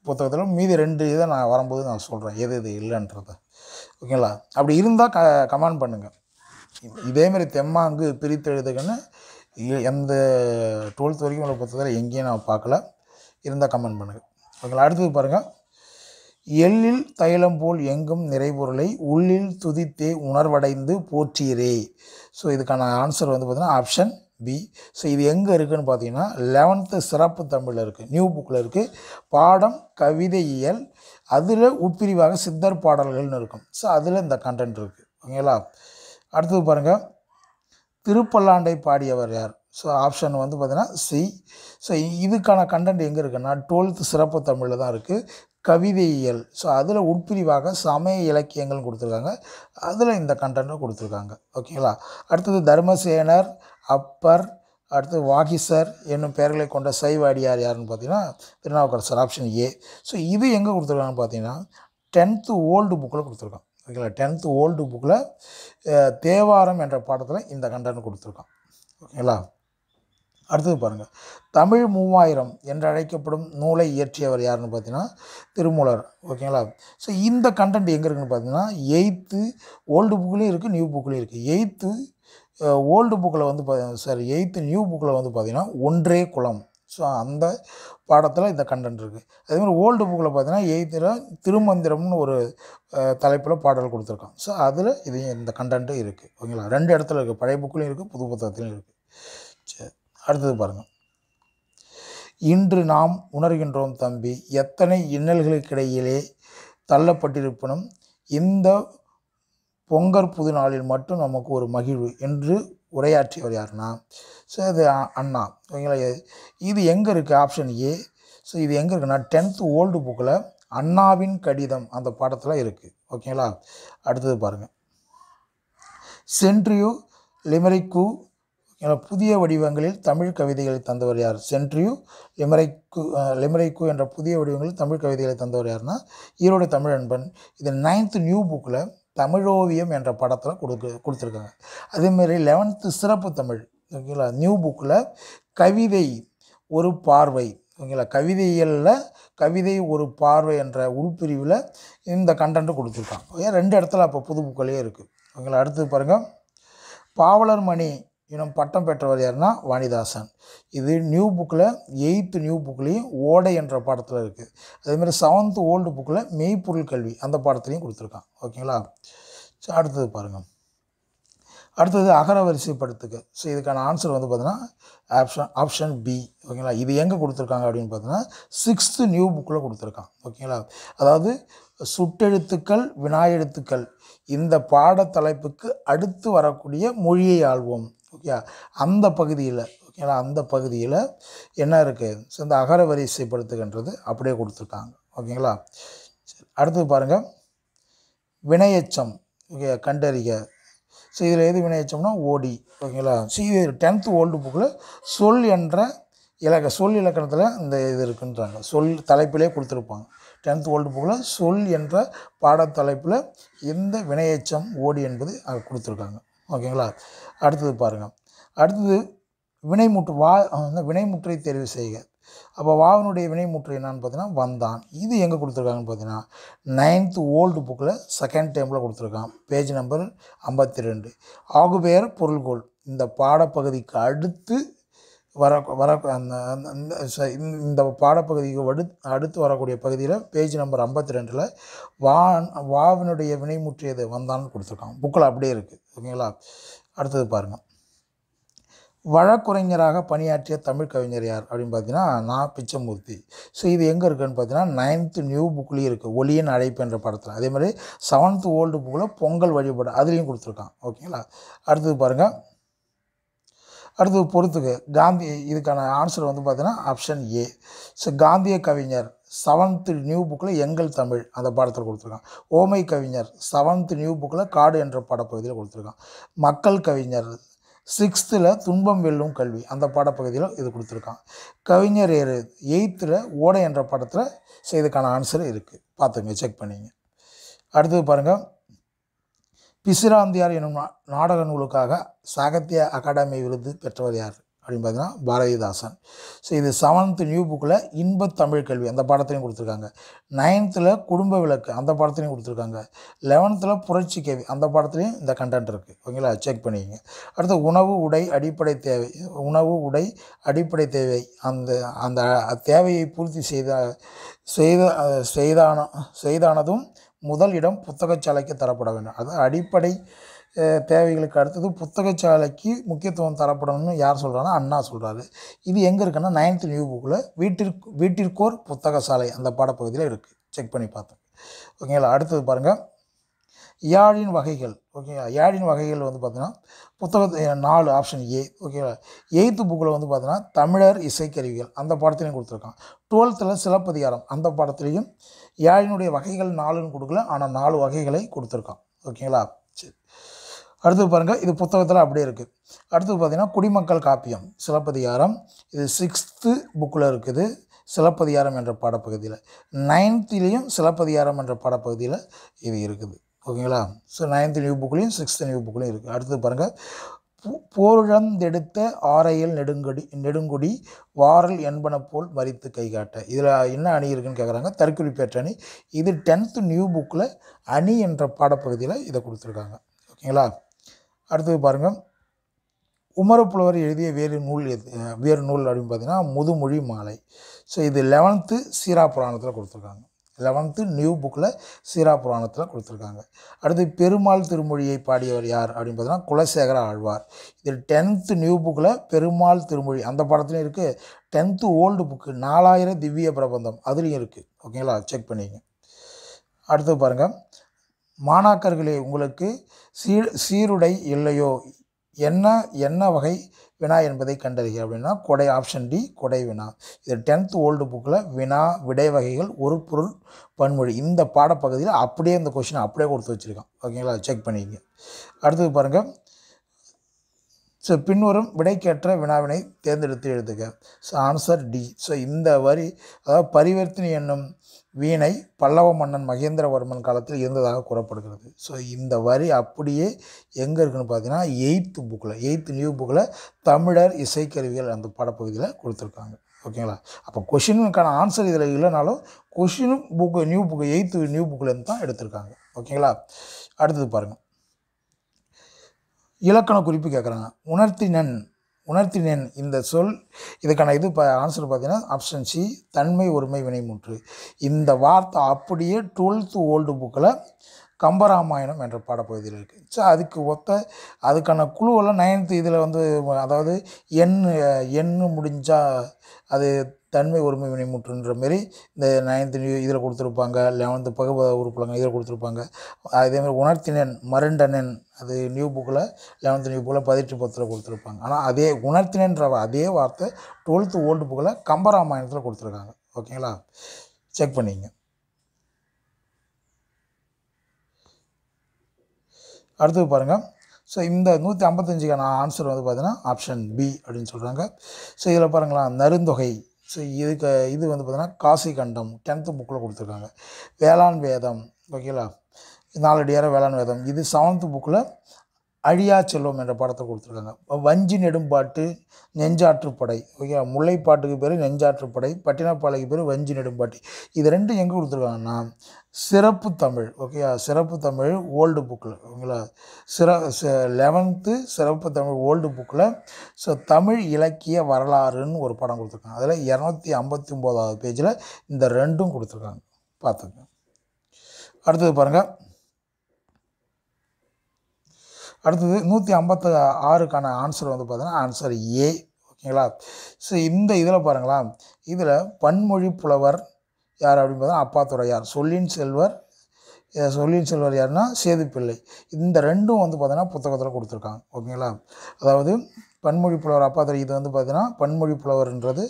A: புத்தகத்தில் மீதி ரெண்டு இதை நான் வரும்போது நான் சொல்கிறேன் எது இது இல்லைன்றதை ஓகேங்களா அப்படி இருந்தால் க கமெண்ட் பண்ணுங்கள் இதேமாரி தெம்மாங்கு பிரித்து எழுதுகன்னு எந்த டுவெல்த் வரைக்கும் உள்ள புத்தகத்தில் எங்கேயும் நான் பார்க்கல இருந்தால் கமெண்ட் பண்ணுங்கள் ஓகேங்களா அடுத்தது பாருங்கள் எள்ளில் தைலம் போல் எங்கும் நிறைபொருளை உள்ளில் துதித்தே உணர்வடைந்து போற்றியரே ஸோ இதுக்கான ஆன்சர் வந்து பார்த்திங்கன்னா ஆப்ஷன் பி ஸோ இது எங்கே இருக்குதுன்னு பார்த்தீங்கன்னா லெவன்த்து சிறப்பு தமிழில் இருக்குது நியூ புக்கில் இருக்குது பாடம் கவிதை இயல் அதில் உட்பிரிவாக சித்தர் பாடல்கள்னு இருக்கும் ஸோ அதில் இந்த கண்டென்ட் இருக்குது ஓகேங்களா அடுத்தது பாருங்கள் திருப்பல்லாண்டை பாடியவர் யார் ஸோ ஆப்ஷன் வந்து பார்த்திங்கன்னா சி ஸோ இதுக்கான கண்டென்ட் எங்கே இருக்குன்னா டுவெல்த்து சிறப்பு தமிழில் தான் இருக்குது கவிதையியல் ஸோ அதில் உட்பிரிவாக சமய இலக்கியங்கள் கொடுத்துருக்காங்க அதில் இந்த கண்டென்ட்டும் கொடுத்துருக்காங்க ஓகேங்களா அடுத்தது தர்மசேனர் அப்பர் அடுத்து வாகிசர் என்னும் பெயர்களை கொண்ட சைவாடியார் யாருன்னு பார்த்தீங்கன்னா திருநாவுக்கரசர் ஆப்ஷன் ஏ ஸோ இது எங்கே கொடுத்துருக்காங்கன்னு பார்த்தீங்கன்னா டென்த்து ஓல்டு புக்கில் கொடுத்துருக்கான் ஓகேங்களா டென்த்து ஓல்டு புக்கில் தேவாரம் என்ற பாடத்தில் இந்த கண்டன் கொடுத்துருக்கான் ஓகேங்களா அடுத்தது பாருங்கள் தமிழ் மூவாயிரம் என்று அழைக்கப்படும் நூலை இயற்றியவர் யாருன்னு பார்த்தீங்கன்னா திருமூலர் ஓகேங்களா ஸோ இந்த கண்டென்ட் எங்கே இருக்குன்னு பார்த்தீங்கன்னா எயித்து ஓல்டு புக்லேயும் இருக்குது நியூ புக்லேயும் இருக்குது எயித்து ஓல்டு புக்கில் வந்து பா சாரி எயித்து நியூ புக்கில் வந்து பார்த்திங்கன்னா ஒன்றே குளம் ஸோ அந்த பாடத்தில் இந்த கண்டன்ட் இருக்குது அதேமாதிரி ஓல்டு புக்கில் பார்த்தீங்கன்னா எயித்தில் திருமந்திரம்னு ஒரு தலைப்பில் பாடல் கொடுத்துருக்கான் ஸோ அதில் இது இந்த கண்டென்ட்டும் இருக்குது ஓகேங்களா ரெண்டு இடத்துல இருக்குது பழைய புக்கிலையும் இருக்குது புது புத்தகத்துலையும் இருக்குது சரி அடுத்தது பாருங்கள் இன்று நாம் உணர்கின்றோம் தம்பி எத்தனை இன்னல்களுக்கிடையிலே தள்ளப்பட்டிருப்பினும் இந்த பொங்கற் புது நாளில் மட்டும் நமக்கு ஒரு மகிழ்வு என்று உரையாற்றியவர் யாருன்னா ஸோ இது அண்ணா ஓகேங்களா இது எங்கே இருக்குது ஆப்ஷன் ஏ ஸோ இது எங்கே இருக்குன்னா டென்த்து ஓல்டு புக்கில் அண்ணாவின் கடிதம் அந்த பாடத்தில் இருக்குது ஓகேங்களா அடுத்தது பாருங்கள் சென்ட்ரியூ லிமரிக்கு என புதிய வடிவங்களில் தமிழ் கவிதைகளை தந்தவர் யார் சென்ட்ரியூ லிமரைக்கு லிமரைக்கு என்ற புதிய வடிவங்களில் தமிழ் கவிதைகளை தந்தவர் யார்னா ஈரோடு தமிழ் அன்பன் இது நைன்த்து நியூ புக்கில் தமிழோவியம் என்ற படத்தில் கொடுக்கு கொடுத்துருக்காங்க அதேமாரி லெவன்த்து சிறப்பு தமிழ் ஓகேங்களா நியூ புக்கில் கவிதை ஒரு பார்வை ஓகேங்களா கவிதைகளில் கவிதை ஒரு பார்வை என்ற உள்பிரிவில் இந்த கண்டென்ட்டு கொடுத்துருக்காங்க ஓகே ரெண்டு இடத்துல அப்போ புது புக்களே இருக்குது ஓகேங்களா அடுத்து பாருங்கள் பாவலர் மணி இன்னும் பட்டம் பெற்றவர் யாருன்னா வாணிதாசன் இது நியூ புக்கில் எயித்து நியூ புக்லேயும் ஓடை என்ற பாடத்தில் இருக்குது அதேமாதிரி செவன்த்து ஓல்டு புக்கில் மெய்ப்பொருள் கல்வி அந்த பாடத்துலையும் கொடுத்துருக்கான் ஓகேங்களா அடுத்தது பாருங்கள் அடுத்தது அகரவரிசை படத்துக்கு ஸோ இதுக்கான ஆன்சர் வந்து பார்த்தீங்கன்னா ஆப்ஷன் ஆப்ஷன் பி ஓகேங்களா இது எங்கே கொடுத்துருக்காங்க அப்படின்னு பார்த்தீங்கன்னா சிக்ஸ்த்து நியூ புக்கில் கொடுத்துருக்கான் ஓகேங்களா அதாவது சுட்டெழுத்துக்கள் வினா இந்த பாடத்தலைப்புக்கு அடுத்து வரக்கூடிய மொழியை ஆள்வோம் ஓகே அந்த பகுதியில் ஓகேங்களா அந்த பகுதியில் என்ன இருக்குது ஸோ இந்த அகர வரிசைப்படுத்துகின்றது அப்படியே கொடுத்துருக்காங்க ஓகேங்களா சரி அடுத்தது பாருங்கள் வினையச்சம் ஓகே கண்டறிக ஸோ இதில் எது வினையச்சம்னா ஓடி ஓகேங்களா ஸோ இது டென்த்து ஓல்டு புக்கில் சொல் என்ற இலக்க சொல் இலக்கணத்தில் இந்த இது இருக்குன்றாங்க சொல் தலைப்பிலே கொடுத்துருப்பாங்க டென்த் ஓல்டு புக்கில் சொல் என்ற பாடத்தலைப்பில் இந்த வினையச்சம் ஓடி என்பது அங்கே கொடுத்துருக்காங்க ஓகேங்களா அடுத்தது பாருங்கள் அடுத்தது வினைமுற்று வா அந்த வினைமுற்றை தெரிவு செய்க அப்போ வாவனுடைய வினைமுற்று என்னான்னு பார்த்தீங்கன்னா வந்தான் இது எங்கே கொடுத்துருக்காங்கன்னு பார்த்தீங்கன்னா நைன்த்து ஓல்டு புக்கில் செகண்ட் டைமில் கொடுத்துருக்கான் பேஜ் நம்பர் ஐம்பத்தி ரெண்டு ஆகுபெயர் பொருள்கோள் இந்த பாடப்பகுதிக்கு அடுத்து வர வர அந்த இந்த பாடப்பகுதிக்கு வடு அடுத்து வரக்கூடிய பகுதியில் பேஜ் நம்பர் ஐம்பத்தி ரெண்டில் வான் வாவினுடைய வினை முற்றியது வந்தான்னு கொடுத்துருக்காங்க புக்கில் அப்படியே இருக்குது ஓகேங்களா அடுத்தது பாருங்கள் வழக்குரைஞராக பணியாற்றிய தமிழ் கவிஞர் யார் அப்படின்னு பார்த்தீங்கன்னா நான் பிச்சமூர்த்தி ஸோ இது எங்கே இருக்குதுன்னு பார்த்தீங்கன்னா நைன்த்து நியூ புக்லேயும் இருக்குது ஒளியின் அழைப்பு என்ற படத்தில் அதே மாதிரி செவன்த்து ஓல்டு புக்கில் பொங்கல் வழிபாடு அதுலேயும் கொடுத்துருக்கான் ஓகேங்களா அடுத்தது பாருங்கள் அடுத்தது பொறுத்துக்கு காந்தி இதுக்கான ஆன்சர் வந்து பார்த்திங்கன்னா ஆப்ஷன் ஏ ஸோ காந்திய கவிஞர் செவன்த்து நியூ புக்கில் எங்கள் தமிழ் அந்த பாடத்தில் கொடுத்துருக்கான் ஓமை கவிஞர் செவன்த்து நியூ புக்கில் காடு என்ற பாடப்பகுதியில் கொடுத்துருக்கான் மக்கள் கவிஞர் சிக்ஸ்த்தில் துன்பம் வெல்லும் கல்வி அந்த பாடப்பகுதியில் இது கொடுத்துருக்கான் கவிஞர் ஏறு எயித்தில் ஓடை என்ற படத்தில் இதுக்கான ஆன்சர் இருக்குது பார்த்துங்க செக் பண்ணிங்க அடுத்தது பாருங்கள் பிசிராந்தியார் எனும் நாடக நூலுக்காக சாகித்ய அகாடமி விருது பெற்றவர் யார் அப்படின்னு பார்த்தீங்கன்னா பாரதிதாசன் ஸோ இது செவன்த் நியூ புக்கில் இன்ப தமிழ் கல்வி அந்த பாடத்திலையும் கொடுத்துருக்காங்க நைன்த்தில் குடும்ப விளக்கு அந்த பாடத்துலையும் கொடுத்துருக்காங்க லெவன்த்தில் புரட்சி கேள்வி அந்த பாடத்துலேயும் இந்த கண்டென்ட் இருக்குது ஓகேங்களா செக் பண்ணிக்கோங்க அடுத்து உணவு உடை அடிப்படை தேவை உணவு உடை அடிப்படை தேவை அந்த அந்த தேவையை பூர்த்தி செய்த செய்த செய்தான செய்தானதும் முதல் இடம் புத்தகச்சாலைக்கு தரப்பட வேண்டும் அது அடிப்படை தேவைகளுக்கு அடுத்தது புத்தகச்சாலைக்கு முக்கியத்துவம் தரப்படணும்னு யார் சொல்கிறாங்கன்னா அண்ணா சொல்கிறாரு இது எங்கே இருக்குன்னா நைன்த் நியூ புக்கில் வீட்டிற்கு வீட்டிற்கோர் புத்தகசாலை அந்த பாடப்பகுதியில் இருக்குது செக் பண்ணி பார்த்தோம் ஓகேங்களா அடுத்தது பாருங்கள் யாழின் வகைகள் ஓகேங்களா யாழின் வகைகள் வந்து பார்த்திங்கன்னா புத்தக நாலு ஆப்ஷன் ஏ ஓகேங்களா எயித்து புக்கில் வந்து பார்த்தீங்கன்னா தமிழர் இசைக்கருவிகள் அந்த பாடத்துலையும் கொடுத்துருக்கான் டுவெல்த்தில் சிலப்பதிகாரம் அந்த பாடத்துலேயும் யாழினுடைய வகைகள் நாலுன்னு கொடுக்கல ஆனால் நாலு வகைகளை கொடுத்துருக்கான் ஓகேங்களா சரி அடுத்து பாருங்கள் இது புத்தகத்தில் அப்படியே இருக்குது அடுத்து பார்த்தீங்கன்னா குடிமக்கள் காப்பியம் சிலப்பதிகாரம் இது சிக்ஸ்த்து புக்கில் இருக்குது சிலப்பதிகாரம் என்ற பாடப்பகுதியில் நைன்த்துலேயும் சிலப்பதிகாரம் என்ற பாடப்பகுதியில் இது இருக்குது ஓகேங்களா ஸோ நைன்த்து நியூ புக்லேயும் சிக்ஸ்த்து நியூ புக்லேயும் இருக்குது அடுத்தது பாருங்கள் போரிழந்தெடுத்த ஆரையல் நெடுங்கொடி நெடுங்குடி வாரல் என்பன போல் மறித்து கைகாட்ட இதில் என்ன அணி இருக்குன்னு கேட்குறாங்க தற்குறிப்பேற்ற அணி இது டென்த்து நியூ புக்கில் அணி என்ற பாடப்பகுதியில் இதை கொடுத்துருக்காங்க ஓகேங்களா அடுத்தது பாருங்கள் உமரப்புலவர் எழுதிய வேறு நூல் எது வேறு நூல் அப்படின்னு பார்த்தீங்கன்னா முதுமொழி மாலை ஸோ இது லெவன்த்து சீரா புராணத்தில் கொடுத்துருக்காங்க லெவன்த்து நியூ புக்கில் சீரா புராணத்தில் கொடுத்துருக்காங்க அடுத்து பெருமாள் திருமொழியை பாடியவர் யார் அப்படின்னு பார்த்தீங்கன்னா குலசேகர ஆழ்வார் இது டென்த்து நியூ புக்கில் பெருமாள் திருமொழி அந்த படத்துலையும் இருக்குது டென்த்து ஓல்டு புக்கு நாலாயிரம் திவ்ய பிரபந்தம் அதுலேயும் இருக்குது ஓகேங்களா செக் பண்ணிங்க அடுத்து பாருங்கள் மாணாக்கர்களே உங்களுக்கு சீ சீருடை இல்லையோ என்ன என்ன வகை வினா என்பதை கண்டறிக அப்படின்னா கொடை ஆப்ஷன் டி கொடை வினா இது டென்த் ஓல்டு புக்கில் வினா விடை வகைகள் ஒரு பொருள் பன்மொழி இந்த பாடப்பகுதியில் அப்படியே இந்த கொஷினை அப்படியே கொடுத்து வச்சுருக்கான் ஓகேங்களா செக் பண்ணிக்கங்க அடுத்தது பாருங்கள் ஸோ பின்வரும் விடைக்கேற்ற வினாவினை தேர்ந்தெடுத்து எழுதுக ஸோ ஆன்சர் டி ஸோ இந்த வரி அதாவது பரிவர்த்தனை என்னும் வீணை பல்லவ மன்னன் மகேந்திரவர்மன் காலத்தில் இருந்ததாக கூறப்படுகிறது ஸோ இந்த வரி அப்படியே எங்கே இருக்குன்னு பார்த்தீங்கன்னா எயித்து புக்கில் எயித்து நியூ புக்கில் தமிழர் இசைக்கருவிகள் அந்த பாடப்பகுதியில் கொடுத்துருக்காங்க ஓகேங்களா அப்போ கொஷினுக்கான ஆன்சர் இதில் இல்லைனாலும் கொஷினும் book new book eighth new புக்கிலேருந்து தான் எடுத்திருக்காங்க ஓகேங்களா அடுத்தது பாருங்கள் இலக்கண குறிப்பு கேட்குறாங்க உணர்த்தினன் உணர்த்தினேன் இந்த சொல் இதுக்கான இது இப்போ ஆன்சர் பார்த்தீங்கன்னா ஆப்ஷன் சி தன்மை ஒருமை வினைமுற்று இந்த வார்த்தை அப்படியே டுவெல்த்து ஓல்டு புக்கில் கம்பராமாயணம் என்ற பாடப்பகுதியில் இருக்குது ஸோ அதுக்கு ஒத்த அதுக்கான குழுவெல்லாம் நைன்த்து இதில் வந்து அதாவது எண் எண்ணு முடிஞ்சால் அது தன்மை ஒருமை வினைமுற்றுன்ற மாரி இந்த நைன்த்து இதில் கொடுத்துருப்பாங்க லெவன்த்து பகுபத உறுப்பிலங்க இதில் கொடுத்துருப்பாங்க அதேமாதிரி உணர்த்தினன் மருண்டனன் அது நியூ புக்கில் லெவன்த்து நியூ புக்கில் பதிட்டு பத்தில் கொடுத்துருப்பாங்க ஆனால் அதே உணர்த்தினன்ற அதே வார்த்தை டுவெல்த்து ஓல்டு புக்கில் கம்பராமாயணத்தில் கொடுத்துருக்காங்க ஓகேங்களா செக் பண்ணிங்க அடுத்தது பாருங்கள் ஸோ இந்த நூற்றி ஐம்பத்தஞ்சுக்கான ஆன்சர் வந்து பார்த்தீங்கன்னா ஆப்ஷன் பி அப்படின்னு சொல்கிறாங்க ஸோ இதில் பாருங்களேன் நருந்தொகை ஸோ இதுக்கு இது வந்து பார்த்திங்கன்னா காசி கண்டம் டென்த்து புக்கில் கொடுத்துருக்காங்க வேளாண் வேதம் ஓகேங்களா நாலடியார வேளாண் வேதம் இது செவன்த்து புக்கில் அழியா செல்வம் என்ற படத்தை கொடுத்துருக்காங்க வஞ்சி நெடும்பாட்டு நெஞ்சாற்றுப்படை ஓகே முல்லைப்பாட்டுக்கு பேர் நெஞ்சாற்றுப்படை பட்டினப்பாளைக்கு பேர் வஞ்சி நெடும்பாட்டு இது ரெண்டும் எங்கே கொடுத்துருக்காங்கன்னா சிறப்பு தமிழ் ஓகேயா சிறப்பு தமிழ் ஓல்டு புக்கில் ஓகேங்களா சிற லெவன்த்து சிறப்பு தமிழ் ஓல்டு புக்கில் ஸோ தமிழ் இலக்கிய வரலாறுன்னு ஒரு படம் கொடுத்துருக்காங்க அதில் இரநூத்தி ஐம்பத்தி ஒம்போதாவது பேஜில் இந்த ரெண்டும் கொடுத்துருக்காங்க பார்த்துங்க அடுத்தது பாருங்கள் அடுத்தது நூற்றி ஐம்பத்து ஆறுக்கான ஆன்சர் வந்து பார்த்தீங்கன்னா ஆன்சர் ஏ ஓகேங்களா ஸோ இந்த இதில் பாருங்களா இதில் பன்மொழி புலவர் யார் அப்படின்னு அப்பா துறையார் சொல்லின் செல்வர் சொல்லின் செல்வர் யாருன்னா பிள்ளை இந்த ரெண்டும் வந்து பார்த்திங்கன்னா புத்தகத்தில் கொடுத்துருக்காங்க ஓகேங்களா அதாவது பன்மொழி புலவர் அப்பா துறை இது வந்து பார்த்தீங்கன்னா பன்மொழி புலவர்ன்றது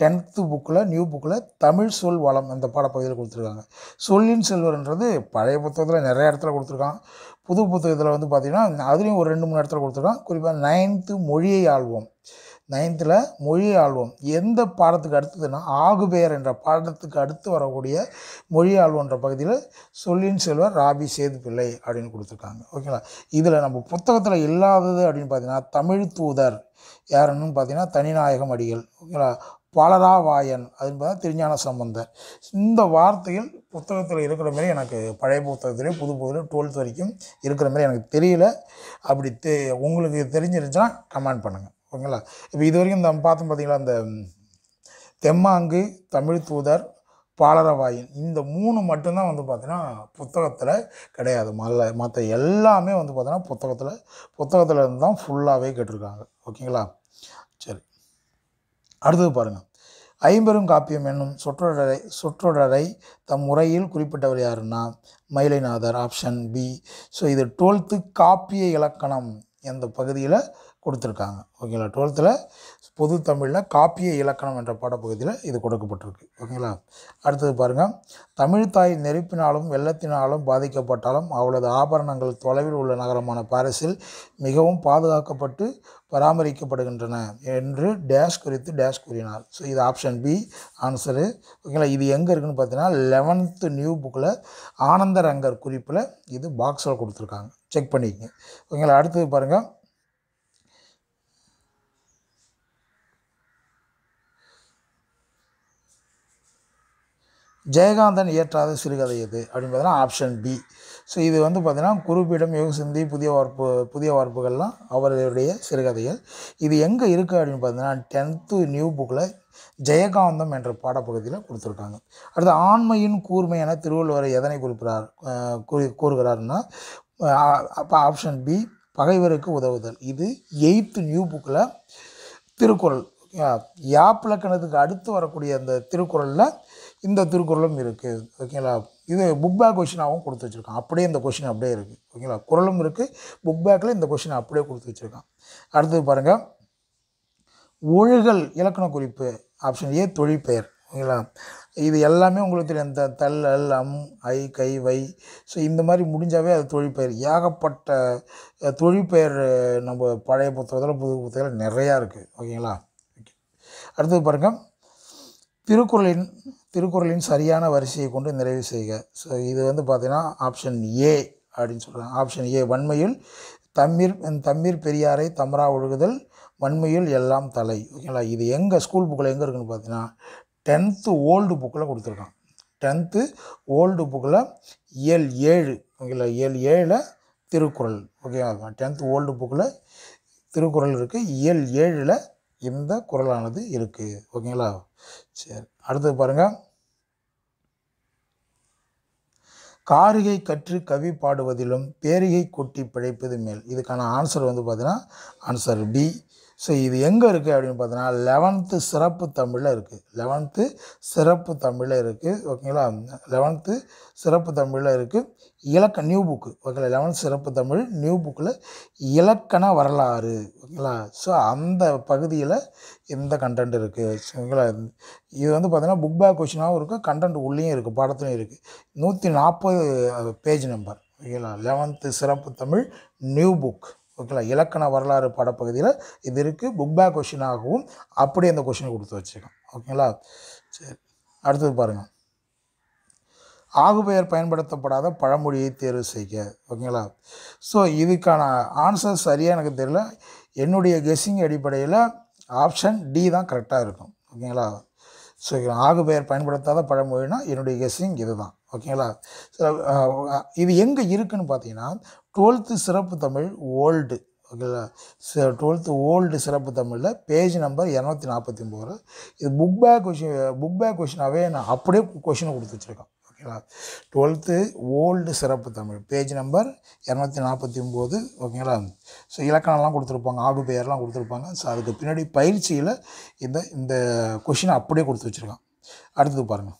A: டென்த்து புக்கில் நியூ புக்கில் தமிழ் சொல் வளம் அந்த பாடப்பகுதியில் கொடுத்துருக்காங்க சொல்லின் செல்வர்ன்றது பழைய புத்தகத்தில் நிறைய இடத்துல கொடுத்துருக்காங்க புது புத்தகத்தில் வந்து பார்த்திங்கன்னா அதுலேயும் ஒரு ரெண்டு மூணு இடத்துல கொடுத்துருக்கான் குறிப்பாக நைன்த்து மொழியை ஆழ்வோம் நைன்த்தில் மொழி ஆழ்வம் எந்த பாடத்துக்கு அடுத்ததுன்னா ஆகுபேர் என்ற பாடத்துக்கு அடுத்து வரக்கூடிய மொழி ஆழ்வன்ற பகுதியில் சொல்லின் செல்வர் ராபி பிள்ளை அப்படின்னு கொடுத்துருக்காங்க ஓகேங்களா இதில் நம்ம புத்தகத்தில் இல்லாதது அப்படின்னு பார்த்தீங்கன்னா தமிழ் தூதர் யாருன்னு பார்த்தீங்கன்னா தனிநாயகம் அடிகள் ஓகேங்களா பலராவாயன் பார்த்தா திருஞான சம்பந்தர் இந்த வார்த்தைகள் புத்தகத்தில் இருக்கிற மாதிரி எனக்கு பழைய புத்தகத்திலே புது புதுலையும் டுவெல்த் வரைக்கும் இருக்கிற மாதிரி எனக்கு தெரியல அப்படி தெ உங்களுக்கு தெரிஞ்சிருந்துச்சுன்னா கமெண்ட் பண்ணுங்கள் ஓகேங்களா இப்போ இது வரைக்கும் நம்ம பார்த்தோம் பார்த்திங்களா அந்த தெம்மாங்கு தமிழ் தூதர் பாலரவாயின் இந்த மூணு மட்டும்தான் வந்து பார்த்தீங்கன்னா புத்தகத்தில் கிடையாது மல்ல மற்ற எல்லாமே வந்து பார்த்தீங்கன்னா புத்தகத்தில் புத்தகத்தில் இருந்து தான் ஃபுல்லாகவே கேட்டிருக்காங்க ஓகேங்களா சரி அடுத்தது பாருங்கள் ஐம்பெரும் காப்பியம் என்னும் சொற்றொடரை சொற்றொடரை தம் முறையில் குறிப்பிட்டவர் யாருன்னா மயிலைநாதர் ஆப்ஷன் பி ஸோ இது டுவெல்த்து காப்பிய இலக்கணம் என்ற பகுதியில் கொடுத்துருக்காங்க ஓகேங்களா டுவெல்த்தில் பொது தமிழில் காப்பிய இலக்கணம் என்ற பாடப்பகுதியில் இது கொடுக்கப்பட்டிருக்கு ஓகேங்களா அடுத்தது பாருங்கள் தமிழ் தாய் நெருப்பினாலும் வெள்ளத்தினாலும் பாதிக்கப்பட்டாலும் அவளது ஆபரணங்கள் தொலைவில் உள்ள நகரமான பாரிஸில் மிகவும் பாதுகாக்கப்பட்டு பராமரிக்கப்படுகின்றன என்று டேஷ் குறித்து டேஷ் கூறினார் ஸோ இது ஆப்ஷன் பி ஆன்சரு ஓகேங்களா இது எங்கே இருக்குன்னு பார்த்தீங்கன்னா லெவன்த்து நியூ புக்கில் ஆனந்தரங்கர் குறிப்பில் இது பாக்ஸில் கொடுத்துருக்காங்க செக் பண்ணிக்கங்க ஓகேங்களா அடுத்தது பாருங்கள் ஜெயகாந்தன் இயற்றாத சிறுகதை எது அப்படின்னு பார்த்தீங்கன்னா ஆப்ஷன் பி ஸோ இது வந்து பார்த்தீங்கன்னா குறிப்பிடம் யோக சிந்தி புதிய வார்ப்பு புதிய வார்ப்புகள்லாம் அவருடைய சிறுகதைகள் இது எங்கே இருக்குது அப்படின்னு பார்த்தீங்கன்னா டென்த்து நியூ புக்கில் ஜெயகாந்தம் என்ற பாடப்பகுதியில் கொடுத்துருக்காங்க அடுத்து ஆண்மையின் கூர்மையான திருவள்ளுவர் எதனை குறிப்பிடார் கூறி கூறுகிறார்னா அப்போ ஆப்ஷன் பி பகைவருக்கு உதவுதல் இது எயித்து நியூ புக்கில் திருக்குறள் யாப்பிலக்கணத்துக்கு அடுத்து வரக்கூடிய அந்த திருக்குறளில் இந்த திருக்குறளும் இருக்குது ஓகேங்களா இது புக் பேக் கொஷினாகவும் கொடுத்து வச்சுருக்கான் அப்படியே இந்த கொஷின் அப்படியே இருக்குது ஓகேங்களா குரலும் இருக்குது புக் பேக்கில் இந்த கொஷின் அப்படியே கொடுத்து வச்சுருக்கான் அடுத்தது பாருங்கள் ஒழுகல் இலக்கண குறிப்பு ஆப்ஷன் ஏ தொழிற்பெயர் ஓகேங்களா இது எல்லாமே உங்களுக்கு தெரியும் இந்த தல் அல் அம் ஐ கை வை ஸோ இந்த மாதிரி முடிஞ்சாவே அது தொழிற்பெயர் ஏகப்பட்ட தொழிற்பெயர் நம்ம பழைய புத்தகத்தில் புது புத்தகத்தில் நிறையா இருக்குது ஓகேங்களா ஓகே அடுத்தது பாருங்கள் திருக்குறளின் திருக்குறளின் சரியான வரிசையை கொண்டு நிறைவு செய்க ஸோ இது வந்து பார்த்திங்கன்னா ஆப்ஷன் ஏ அப்படின்னு சொல்கிறாங்க ஆப்ஷன் ஏ வன்மையில் தம்மீர் தம்மீர் பெரியாரை தமரா ஒழுகுதல் வன்மையில் எல்லாம் தலை ஓகேங்களா இது எங்கள் ஸ்கூல் புக்கில் எங்கே இருக்குன்னு பார்த்தீங்கன்னா டென்த்து ஓல்டு புக்கில் கொடுத்துருக்கான் டென்த்து ஓல்டு புக்கில் இயல் ஏழு ஓகேங்களா இயல் ஏழில் திருக்குறள் ஓகேங்களா டென்த்து ஓல்டு புக்கில் திருக்குறள் இருக்குது இயல் ஏழில் இந்த குரலானது இருக்குது ஓகேங்களா சரி அடுத்தது பாருங்கள் காரிகை கற்று கவி பாடுவதிலும் பேரிகை கொட்டி பிழைப்பது மேல் இதுக்கான ஆன்சர் வந்து பார்த்தீங்கன்னா ஆன்சர் பி ஸோ இது எங்கே இருக்குது அப்படின்னு பார்த்தோன்னா லெவன்த்து சிறப்பு தமிழில் இருக்குது லெவன்த்து சிறப்பு தமிழில் இருக்குது ஓகேங்களா லெவன்த்து சிறப்பு தமிழில் இருக்குது இலக்கண நியூ புக்கு ஓகேங்களா லெவன்த் சிறப்பு தமிழ் நியூ புக்கில் இலக்கண வரலாறு ஓகேங்களா ஸோ அந்த பகுதியில் இந்த கண்டென்ட் இருக்குது ஓகேங்களா இது வந்து பார்த்தீங்கன்னா புக் பேக் கொஷினாகவும் இருக்குது கண்டென்ட் உள்ளேயும் இருக்குது பாடத்துலையும் இருக்குது நூற்றி நாற்பது பேஜ் நம்பர் ஓகேங்களா லெவன்த்து சிறப்பு தமிழ் நியூ புக் ஓகேங்களா இலக்கண வரலாறு படப்பகுதியில் இது இருக்குது புக் பேக் கொஷின் ஆகவும் அப்படியே அந்த கொஷினை கொடுத்து வச்சுக்கோம் ஓகேங்களா சரி அடுத்தது பாருங்கள் ஆகுபெயர் பயன்படுத்தப்படாத பழமொழியை தேர்வு செய்க ஓகேங்களா ஸோ இதுக்கான ஆன்சர் சரியாக எனக்கு தெரியல என்னுடைய கெஸ்ஸிங் அடிப்படையில் ஆப்ஷன் டி தான் கரெக்டாக இருக்கும் ஓகேங்களா ஸோ ஆகுபெயர் பயன்படுத்தாத பழமொழினா என்னுடைய கெஸ்ஸிங் இது தான் ஓகேங்களா இது எங்கே இருக்குதுன்னு பார்த்தீங்கன்னா டுவெல்த்து சிறப்பு தமிழ் ஓல்டு ஓகேங்களா ச டுவெல்த்து ஓல்டு சிறப்பு தமிழில் பேஜ் நம்பர் இரநூத்தி நாற்பத்தி ஒம்பது இது book back question book back கொஷினாகவே நான் அப்படியே கொஷினை கொடுத்து வச்சுருக்கேன் ஓகேங்களா டுவெல்த்து ஓல்டு சிறப்பு தமிழ் பேஜ் நம்பர் இரநூத்தி நாற்பத்தி ஒம்பது ஓகேங்களா ஸோ இலக்கணம்லாம் கொடுத்துருப்பாங்க ஆடு பெயர்லாம் கொடுத்துருப்பாங்க ஸோ அதுக்கு பின்னாடி பயிற்சியில் இந்த இந்த கொஷினை அப்படியே கொடுத்து வச்சுருக்கான் அடுத்தது பாருங்கள்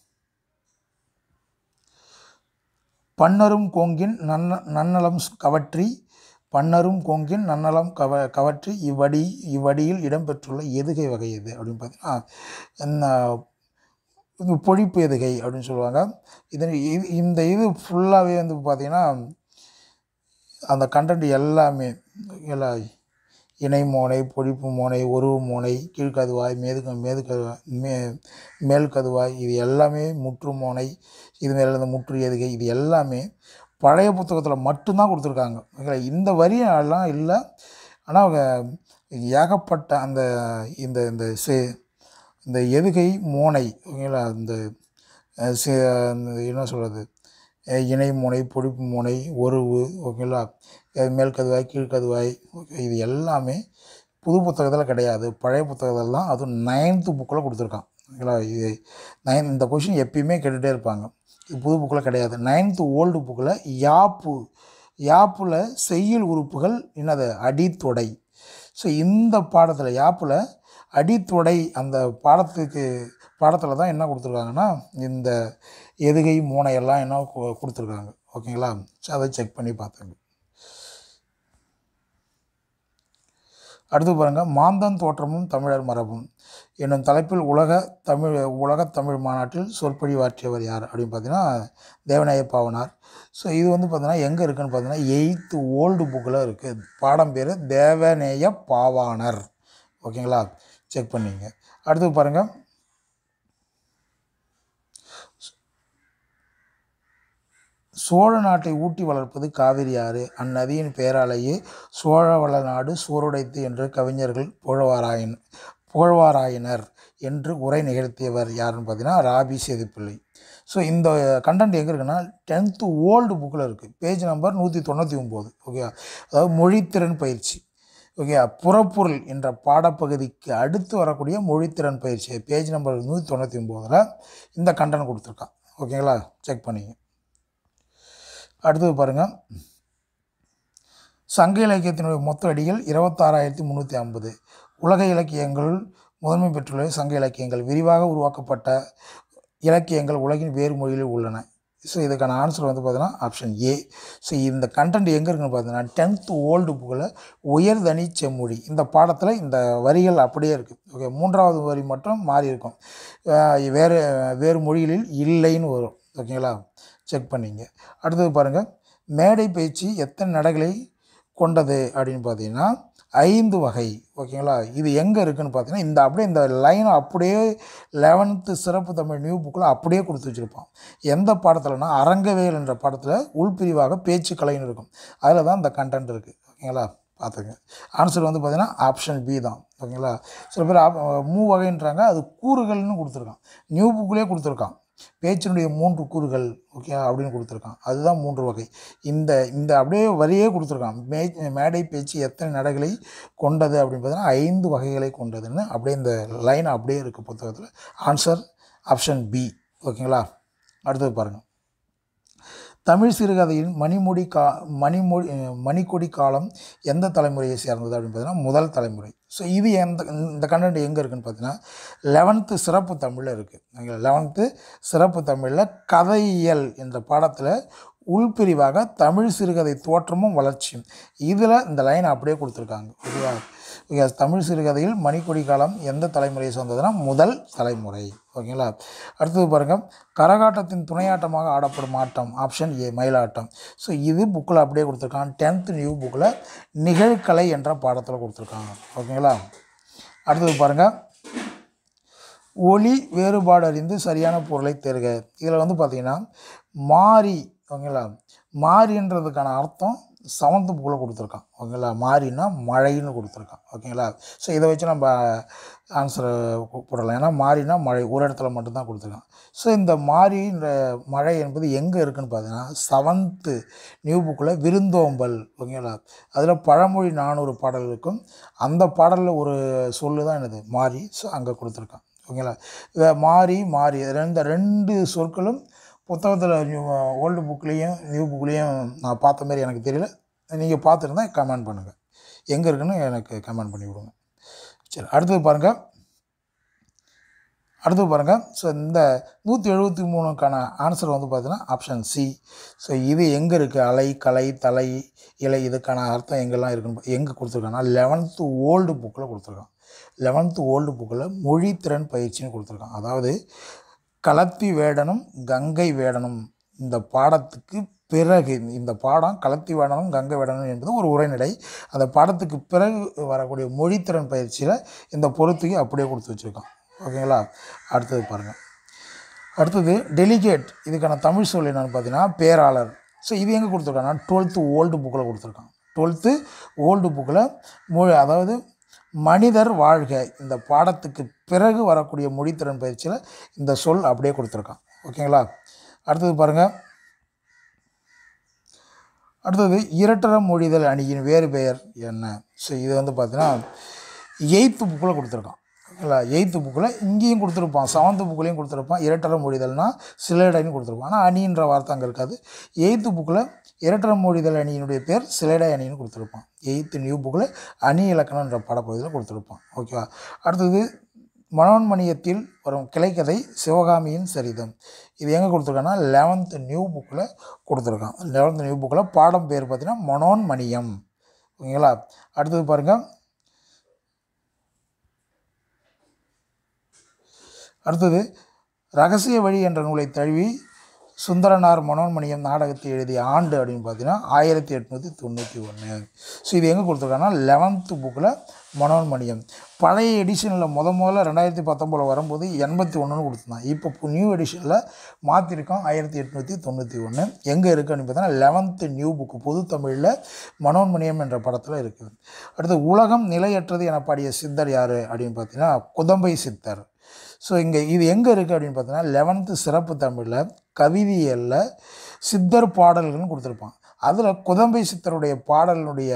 A: பன்னரும் கோங்கின் நன்ன நன்னலம் கவற்றி பன்னரும் கோங்கின் நன்னலம் கவ கவற்றி இவ்வடி இவ்வடியில் இடம்பெற்றுள்ள எதுகை வகை எது அப்படின்னு பார்த்தீங்கன்னா பொழிப்பு எதுகை அப்படின்னு சொல்லுவாங்க இதன் இது இந்த இது ஃபுல்லாகவே வந்து பார்த்திங்கன்னா அந்த கண்டென்ட் எல்லாமே எல்லா இணை மோனை பொழிப்பு மோனை உருவ மோனை கீழ்கதுவாய் மேது மேது மே மேல் கதுவாய் இது எல்லாமே முற்று மோனை இது முற்று முற்றுகை இது எல்லாமே பழைய புத்தகத்தில் மட்டும்தான் கொடுத்துருக்காங்க இந்த வரியெல்லாம் இல்லை ஆனால் அவங்க ஏகப்பட்ட அந்த இந்த இந்த சே இந்த எதுகை மோனை ஓகேங்களா இந்த என்ன சொல்கிறது இணை மோனை பொடிப்பு மூனை ஒருவு ஓகேங்களா மேல் கதுவாய் கீழ்கதுவாய் ஓகே இது எல்லாமே புது புத்தகத்தில் கிடையாது பழைய புத்தகத்தெல்லாம் அதுவும் நைன்த்து புக்கில் கொடுத்துருக்கான் ஓகேங்களா இது நைன் இந்த கொஷின் எப்பயுமே கேட்டுகிட்டே இருப்பாங்க புது புக்கில் கிடையாது நைன்த்து ஓல்டு புக்கில் யாப்பு யாப்பில் செய்யுள் உறுப்புகள் என்னது அடித்தொடை ஸோ இந்த பாடத்தில் யாப்பில் அடித்தொடை அந்த பாடத்துக்கு பாடத்தில் தான் என்ன கொடுத்துருக்காங்கன்னா இந்த எதுகை மூனையெல்லாம் என்ன கொடுத்துருக்காங்க ஓகேங்களா ஸோ அதை செக் பண்ணி பார்த்துங்க அடுத்து பாருங்கள் மாந்தன் தோற்றமும் தமிழர் மரபும் என்னும் தலைப்பில் உலக தமிழ் உலக தமிழ் மாநாட்டில் சொற்பொழிவாற்றியவர் யார் அப்படின்னு பார்த்தீங்கன்னா தேவநாய பாவனார் ஸோ இது வந்து பார்த்தீங்கன்னா எங்கே இருக்குதுன்னு பார்த்தீங்கன்னா எயித்து ஓல்டு புக்கில் இருக்குது பாடம் பேர் தேவநேய பாவானர் ஓகேங்களா செக் பண்ணிங்க அடுத்து பாருங்கள் சோழ நாட்டை ஊட்டி வளர்ப்பது காவிரி ஆறு அந்நதியின் பேராலேயே சோழ வள நாடு சோருடைத்து என்று கவிஞர்கள் புகழ்வாராயின் புகழ்வாராயினர் என்று உரை நிகழ்த்தியவர் யாருன்னு பார்த்தீங்கன்னா ராபி சேதுப்பிள்ளை ஸோ இந்த கண்டென்ட் எங்கே இருக்குன்னா டென்த்து ஓல்டு புக்கில் இருக்குது பேஜ் நம்பர் நூற்றி தொண்ணூற்றி ஒம்பது ஓகே அதாவது மொழித்திறன் பயிற்சி ஓகே புறப்பொருள் என்ற பாடப்பகுதிக்கு அடுத்து வரக்கூடிய மொழித்திறன் பயிற்சி பேஜ் நம்பர் நூற்றி தொண்ணூற்றி ஒம்போதில் இந்த கண்டென்ட் கொடுத்துருக்கான் ஓகேங்களா செக் பண்ணிங்க அடுத்தது பாருங்கள் சங்க இலக்கியத்தினுடைய மொத்த அடிகள் இருபத்தாறாயிரத்தி முந்நூற்றி ஐம்பது உலக இலக்கியங்கள் முதன்மை பெற்றுள்ள சங்க இலக்கியங்கள் விரிவாக உருவாக்கப்பட்ட இலக்கியங்கள் உலகின் வேறு மொழியில் உள்ளன ஸோ இதுக்கான ஆன்சர் வந்து பார்த்தீங்கன்னா ஆப்ஷன் ஏ ஸோ இந்த கண்டென்ட் எங்கே இருக்குன்னு பார்த்தீங்கன்னா டென்த் ஓல்டு புக்கில் உயர்தனி செம்மொழி இந்த பாடத்தில் இந்த வரிகள் அப்படியே இருக்குது ஓகே மூன்றாவது வரி மட்டும் மாறி இருக்கும் வேறு வேறு மொழிகளில் இல்லைன்னு வரும் ஓகேங்களா செக் பண்ணிங்க அடுத்தது பாருங்கள் மேடை பேச்சு எத்தனை நடைகளை கொண்டது அப்படின்னு பார்த்தீங்கன்னா ஐந்து வகை ஓகேங்களா இது எங்கே இருக்குதுன்னு பார்த்தீங்கன்னா இந்த அப்படியே இந்த லைனை அப்படியே லெவன்த்து சிறப்பு தமிழ் நியூ புக்கில் அப்படியே கொடுத்து வச்சுருப்பான் எந்த பாடத்தில்னா அரங்கவேல் என்ற பாடத்தில் உள்பிரிவாக பேச்சு கலைன்னு இருக்கும் அதில் தான் இந்த கண்டென்ட் இருக்குது ஓகேங்களா பார்த்துங்க ஆன்சர் வந்து பார்த்திங்கன்னா ஆப்ஷன் பி தான் ஓகேங்களா சில பேர் மூ வகைன்றாங்க அது கூறுகள்னு கொடுத்துருக்கான் நியூ புக்கிலே கொடுத்துருக்கான் பேச்சினுடைய மூன்று கூறுகள் ஓகே அப்படின்னு கொடுத்துருக்கான் அதுதான் மூன்று வகை இந்த இந்த அப்படியே வரியே கொடுத்துருக்கான் மே மேடை பேச்சு எத்தனை நடைகளை கொண்டது அப்படின்னு பார்த்தீங்கன்னா ஐந்து வகைகளை கொண்டதுன்னு அப்படியே இந்த லைன் அப்படியே இருக்குது புத்தகத்தில் ஆன்சர் ஆப்ஷன் பி ஓகேங்களா அடுத்தது பாருங்கள் தமிழ் சிறுகதையின் மணிமுடி கா மணிமொழி மணிக்கொடி காலம் எந்த தலைமுறையை சேர்ந்தது அப்படின்னு பார்த்தீங்கன்னா முதல் தலைமுறை ஸோ இது எந்த இந்த கண்டென்ட் எங்கே இருக்குதுன்னு பார்த்தீங்கன்னா லெவன்த்து சிறப்பு தமிழில் இருக்குது நீங்கள் லெவன்த்து சிறப்பு தமிழில் கதையியல் என்ற பாடத்தில் உள்பிரிவாக தமிழ் சிறுகதை தோற்றமும் வளர்ச்சியும் இதில் இந்த லைனை அப்படியே கொடுத்துருக்காங்க ஓகேவா தமிழ் சிறுகதையில் மணிக்கொடி காலம் எந்த தலைமுறையை சார்ந்ததுன்னா முதல் தலைமுறை ஓகேங்களா அடுத்தது பாருங்கள் கரகாட்டத்தின் துணையாட்டமாக ஆடப்படும் ஆட்டம் ஆப்ஷன் ஏ மயிலாட்டம் ஸோ இது புக்கில் அப்படியே கொடுத்துருக்கான் டென்த் நியூ புக்கில் நிகழ்கலை என்ற பாடத்தில் கொடுத்துருக்காங்க ஓகேங்களா அடுத்தது பாருங்கள் ஒளி வேறுபாடு அறிந்து சரியான பொருளை தேர்க இதில் வந்து பார்த்திங்கன்னா மாறி ஓகேங்களா மாறின்றதுக்கான அர்த்தம் செவன்த்து புக்கில் கொடுத்துருக்கான் ஓகேங்களா மாறினா மழைன்னு கொடுத்துருக்கான் ஓகேங்களா ஸோ இதை வச்சு நம்ம ஆன்சரை போடலாம் ஏன்னா மாறினா மழை ஒரு இடத்துல மட்டும்தான் கொடுத்துருக்கான் ஸோ இந்த மாறின்ற மழை என்பது எங்கே இருக்குதுன்னு பார்த்தீங்கன்னா செவன்த்து நியூ புக்கில் விருந்தோம்பல் ஓகேங்களா அதில் பழமொழி நானூறு பாடல் இருக்கும் அந்த பாடலில் ஒரு சொல்லு தான் எனது மாறி ஸோ அங்கே கொடுத்துருக்கான் ஓகேங்களா மாறி மாறி இந்த ரெண்டு சொற்களும் புத்தகத்தில் ஓல்டு புக்லேயும் நியூ புக்லேயும் நான் பார்த்த மாதிரி எனக்கு தெரியல நீங்கள் பார்த்துருந்தா கமெண்ட் பண்ணுங்கள் எங்கே இருக்குன்னு எனக்கு கமெண்ட் பண்ணி விடுங்க சரி அடுத்தது பாருங்கள் அடுத்தது பாருங்கள் ஸோ இந்த நூற்றி எழுபத்தி மூணுக்கான ஆன்சர் வந்து பார்த்தீங்கன்னா ஆப்ஷன் சி ஸோ இது எங்கே இருக்குது அலை கலை தலை இலை இதுக்கான அர்த்தம் எங்கெல்லாம் இருக்குன்னு எங்கே கொடுத்துருக்காங்கன்னா லெவன்த்து ஓல்டு புக்கில் கொடுத்துருக்கான் லெவன்த்து ஓல்டு புக்கில் மொழித்திறன் பயிற்சின்னு கொடுத்துருக்கான் அதாவது கலத்தி வேடனும் கங்கை வேடனும் இந்த பாடத்துக்கு பிறகு இந்த பாடம் கலத்தி வேடனும் கங்கை வேடனும் என்பது ஒரு உரைநடை அந்த பாடத்துக்கு பிறகு வரக்கூடிய மொழித்திறன் பயிற்சியில் இந்த பொருத்துக்கு அப்படியே கொடுத்து வச்சுருக்கோம் ஓகேங்களா அடுத்தது பாருங்கள் அடுத்தது டெலிகேட் இதுக்கான தமிழ் சொல் என்னென்னு பார்த்தீங்கன்னா பேராளர் ஸோ இது எங்கே கொடுத்துருக்காங்கன்னா டுவெல்த்து ஓல்டு புக்கில் கொடுத்துருக்கான் டுவெல்த்து ஓல்டு புக்கில் மொழி அதாவது மனிதர் வாழ்க இந்த பாடத்துக்கு பிறகு வரக்கூடிய மொழித்திறன் பயிற்சியில் இந்த சொல் அப்படியே கொடுத்துருக்கான் ஓகேங்களா அடுத்தது பாருங்கள் அடுத்தது இரட்டர மொழிதல் அணியின் வேறு பெயர் என்ன ஸோ இது வந்து பார்த்தீங்கன்னா எய்த்து புக்கில் கொடுத்துருக்கான் இல்லை எயித்து புக்கில் இங்கேயும் கொடுத்துருப்பான் செவன்த்து புக்லேயும் கொடுத்துருப்பான் இரட்டர மொழிதல்னால் சிலேடைன்னு கொடுத்துருப்பான் ஆனால் அணின்ற வார்த்தை அங்கே இருக்காது எயித்து புக்கில் இரட்டர மொழிதல் அணியினுடைய பேர் சிலேடை அணின்னு கொடுத்துருப்பான் எயித்து நியூ புக்கில் அணி இலக்கணன்ற படப்பகுதியில் கொடுத்துருப்பான் ஓகேவா அடுத்தது மனோன்மணியத்தில் வரும் கிளைக்கதை சிவகாமியின் சரிதம் இது எங்கே கொடுத்துருக்கேன்னா லெவன்த்து நியூ புக்கில் கொடுத்துருக்கான் லெவன்த்து நியூ புக்கில் பாடம் பேர் பார்த்திங்கன்னா மனோன்மணியம் ஓகேங்களா அடுத்தது பாருங்கள் அடுத்தது ரகசிய வழி என்ற நூலை தழுவி சுந்தரனார் மனோன்மணியம் நாடகத்தை எழுதிய ஆண்டு அப்படின்னு பார்த்தீங்கன்னா ஆயிரத்தி எட்நூற்றி தொண்ணூற்றி ஒன்று ஸோ இது எங்கே கொடுத்துருக்காங்கன்னா லெவன்த்து புக்கில் மனோன்மணியம் பழைய எடிஷனில் முத முதல்ல ரெண்டாயிரத்தி பத்தொம்போதில் வரும்போது எண்பத்தி ஒன்றுன்னு கொடுத்துருந்தான் இப்போ நியூ எடிஷனில் மாற்றிருக்கோம் ஆயிரத்தி எட்நூற்றி தொண்ணூற்றி ஒன்று எங்கே அப்படின்னு பார்த்தீங்கன்னா லெவன்த்து நியூ புக்கு பொது தமிழில் மனோன்மணியம் என்ற படத்தில் இருக்குது அடுத்து உலகம் நிலையற்றது என பாடிய சித்தர் யார் அப்படின்னு பார்த்தீங்கன்னா குதம்பை சித்தர் ஸோ இங்கே இது எங்கே இருக்குது அப்படின்னு பார்த்தோன்னா லெவன்த்து சிறப்பு தமிழில் கவிதியலில் சித்தர் பாடல்கள்னு கொடுத்துருப்பான் அதில் குதம்பை சித்தருடைய பாடலினுடைய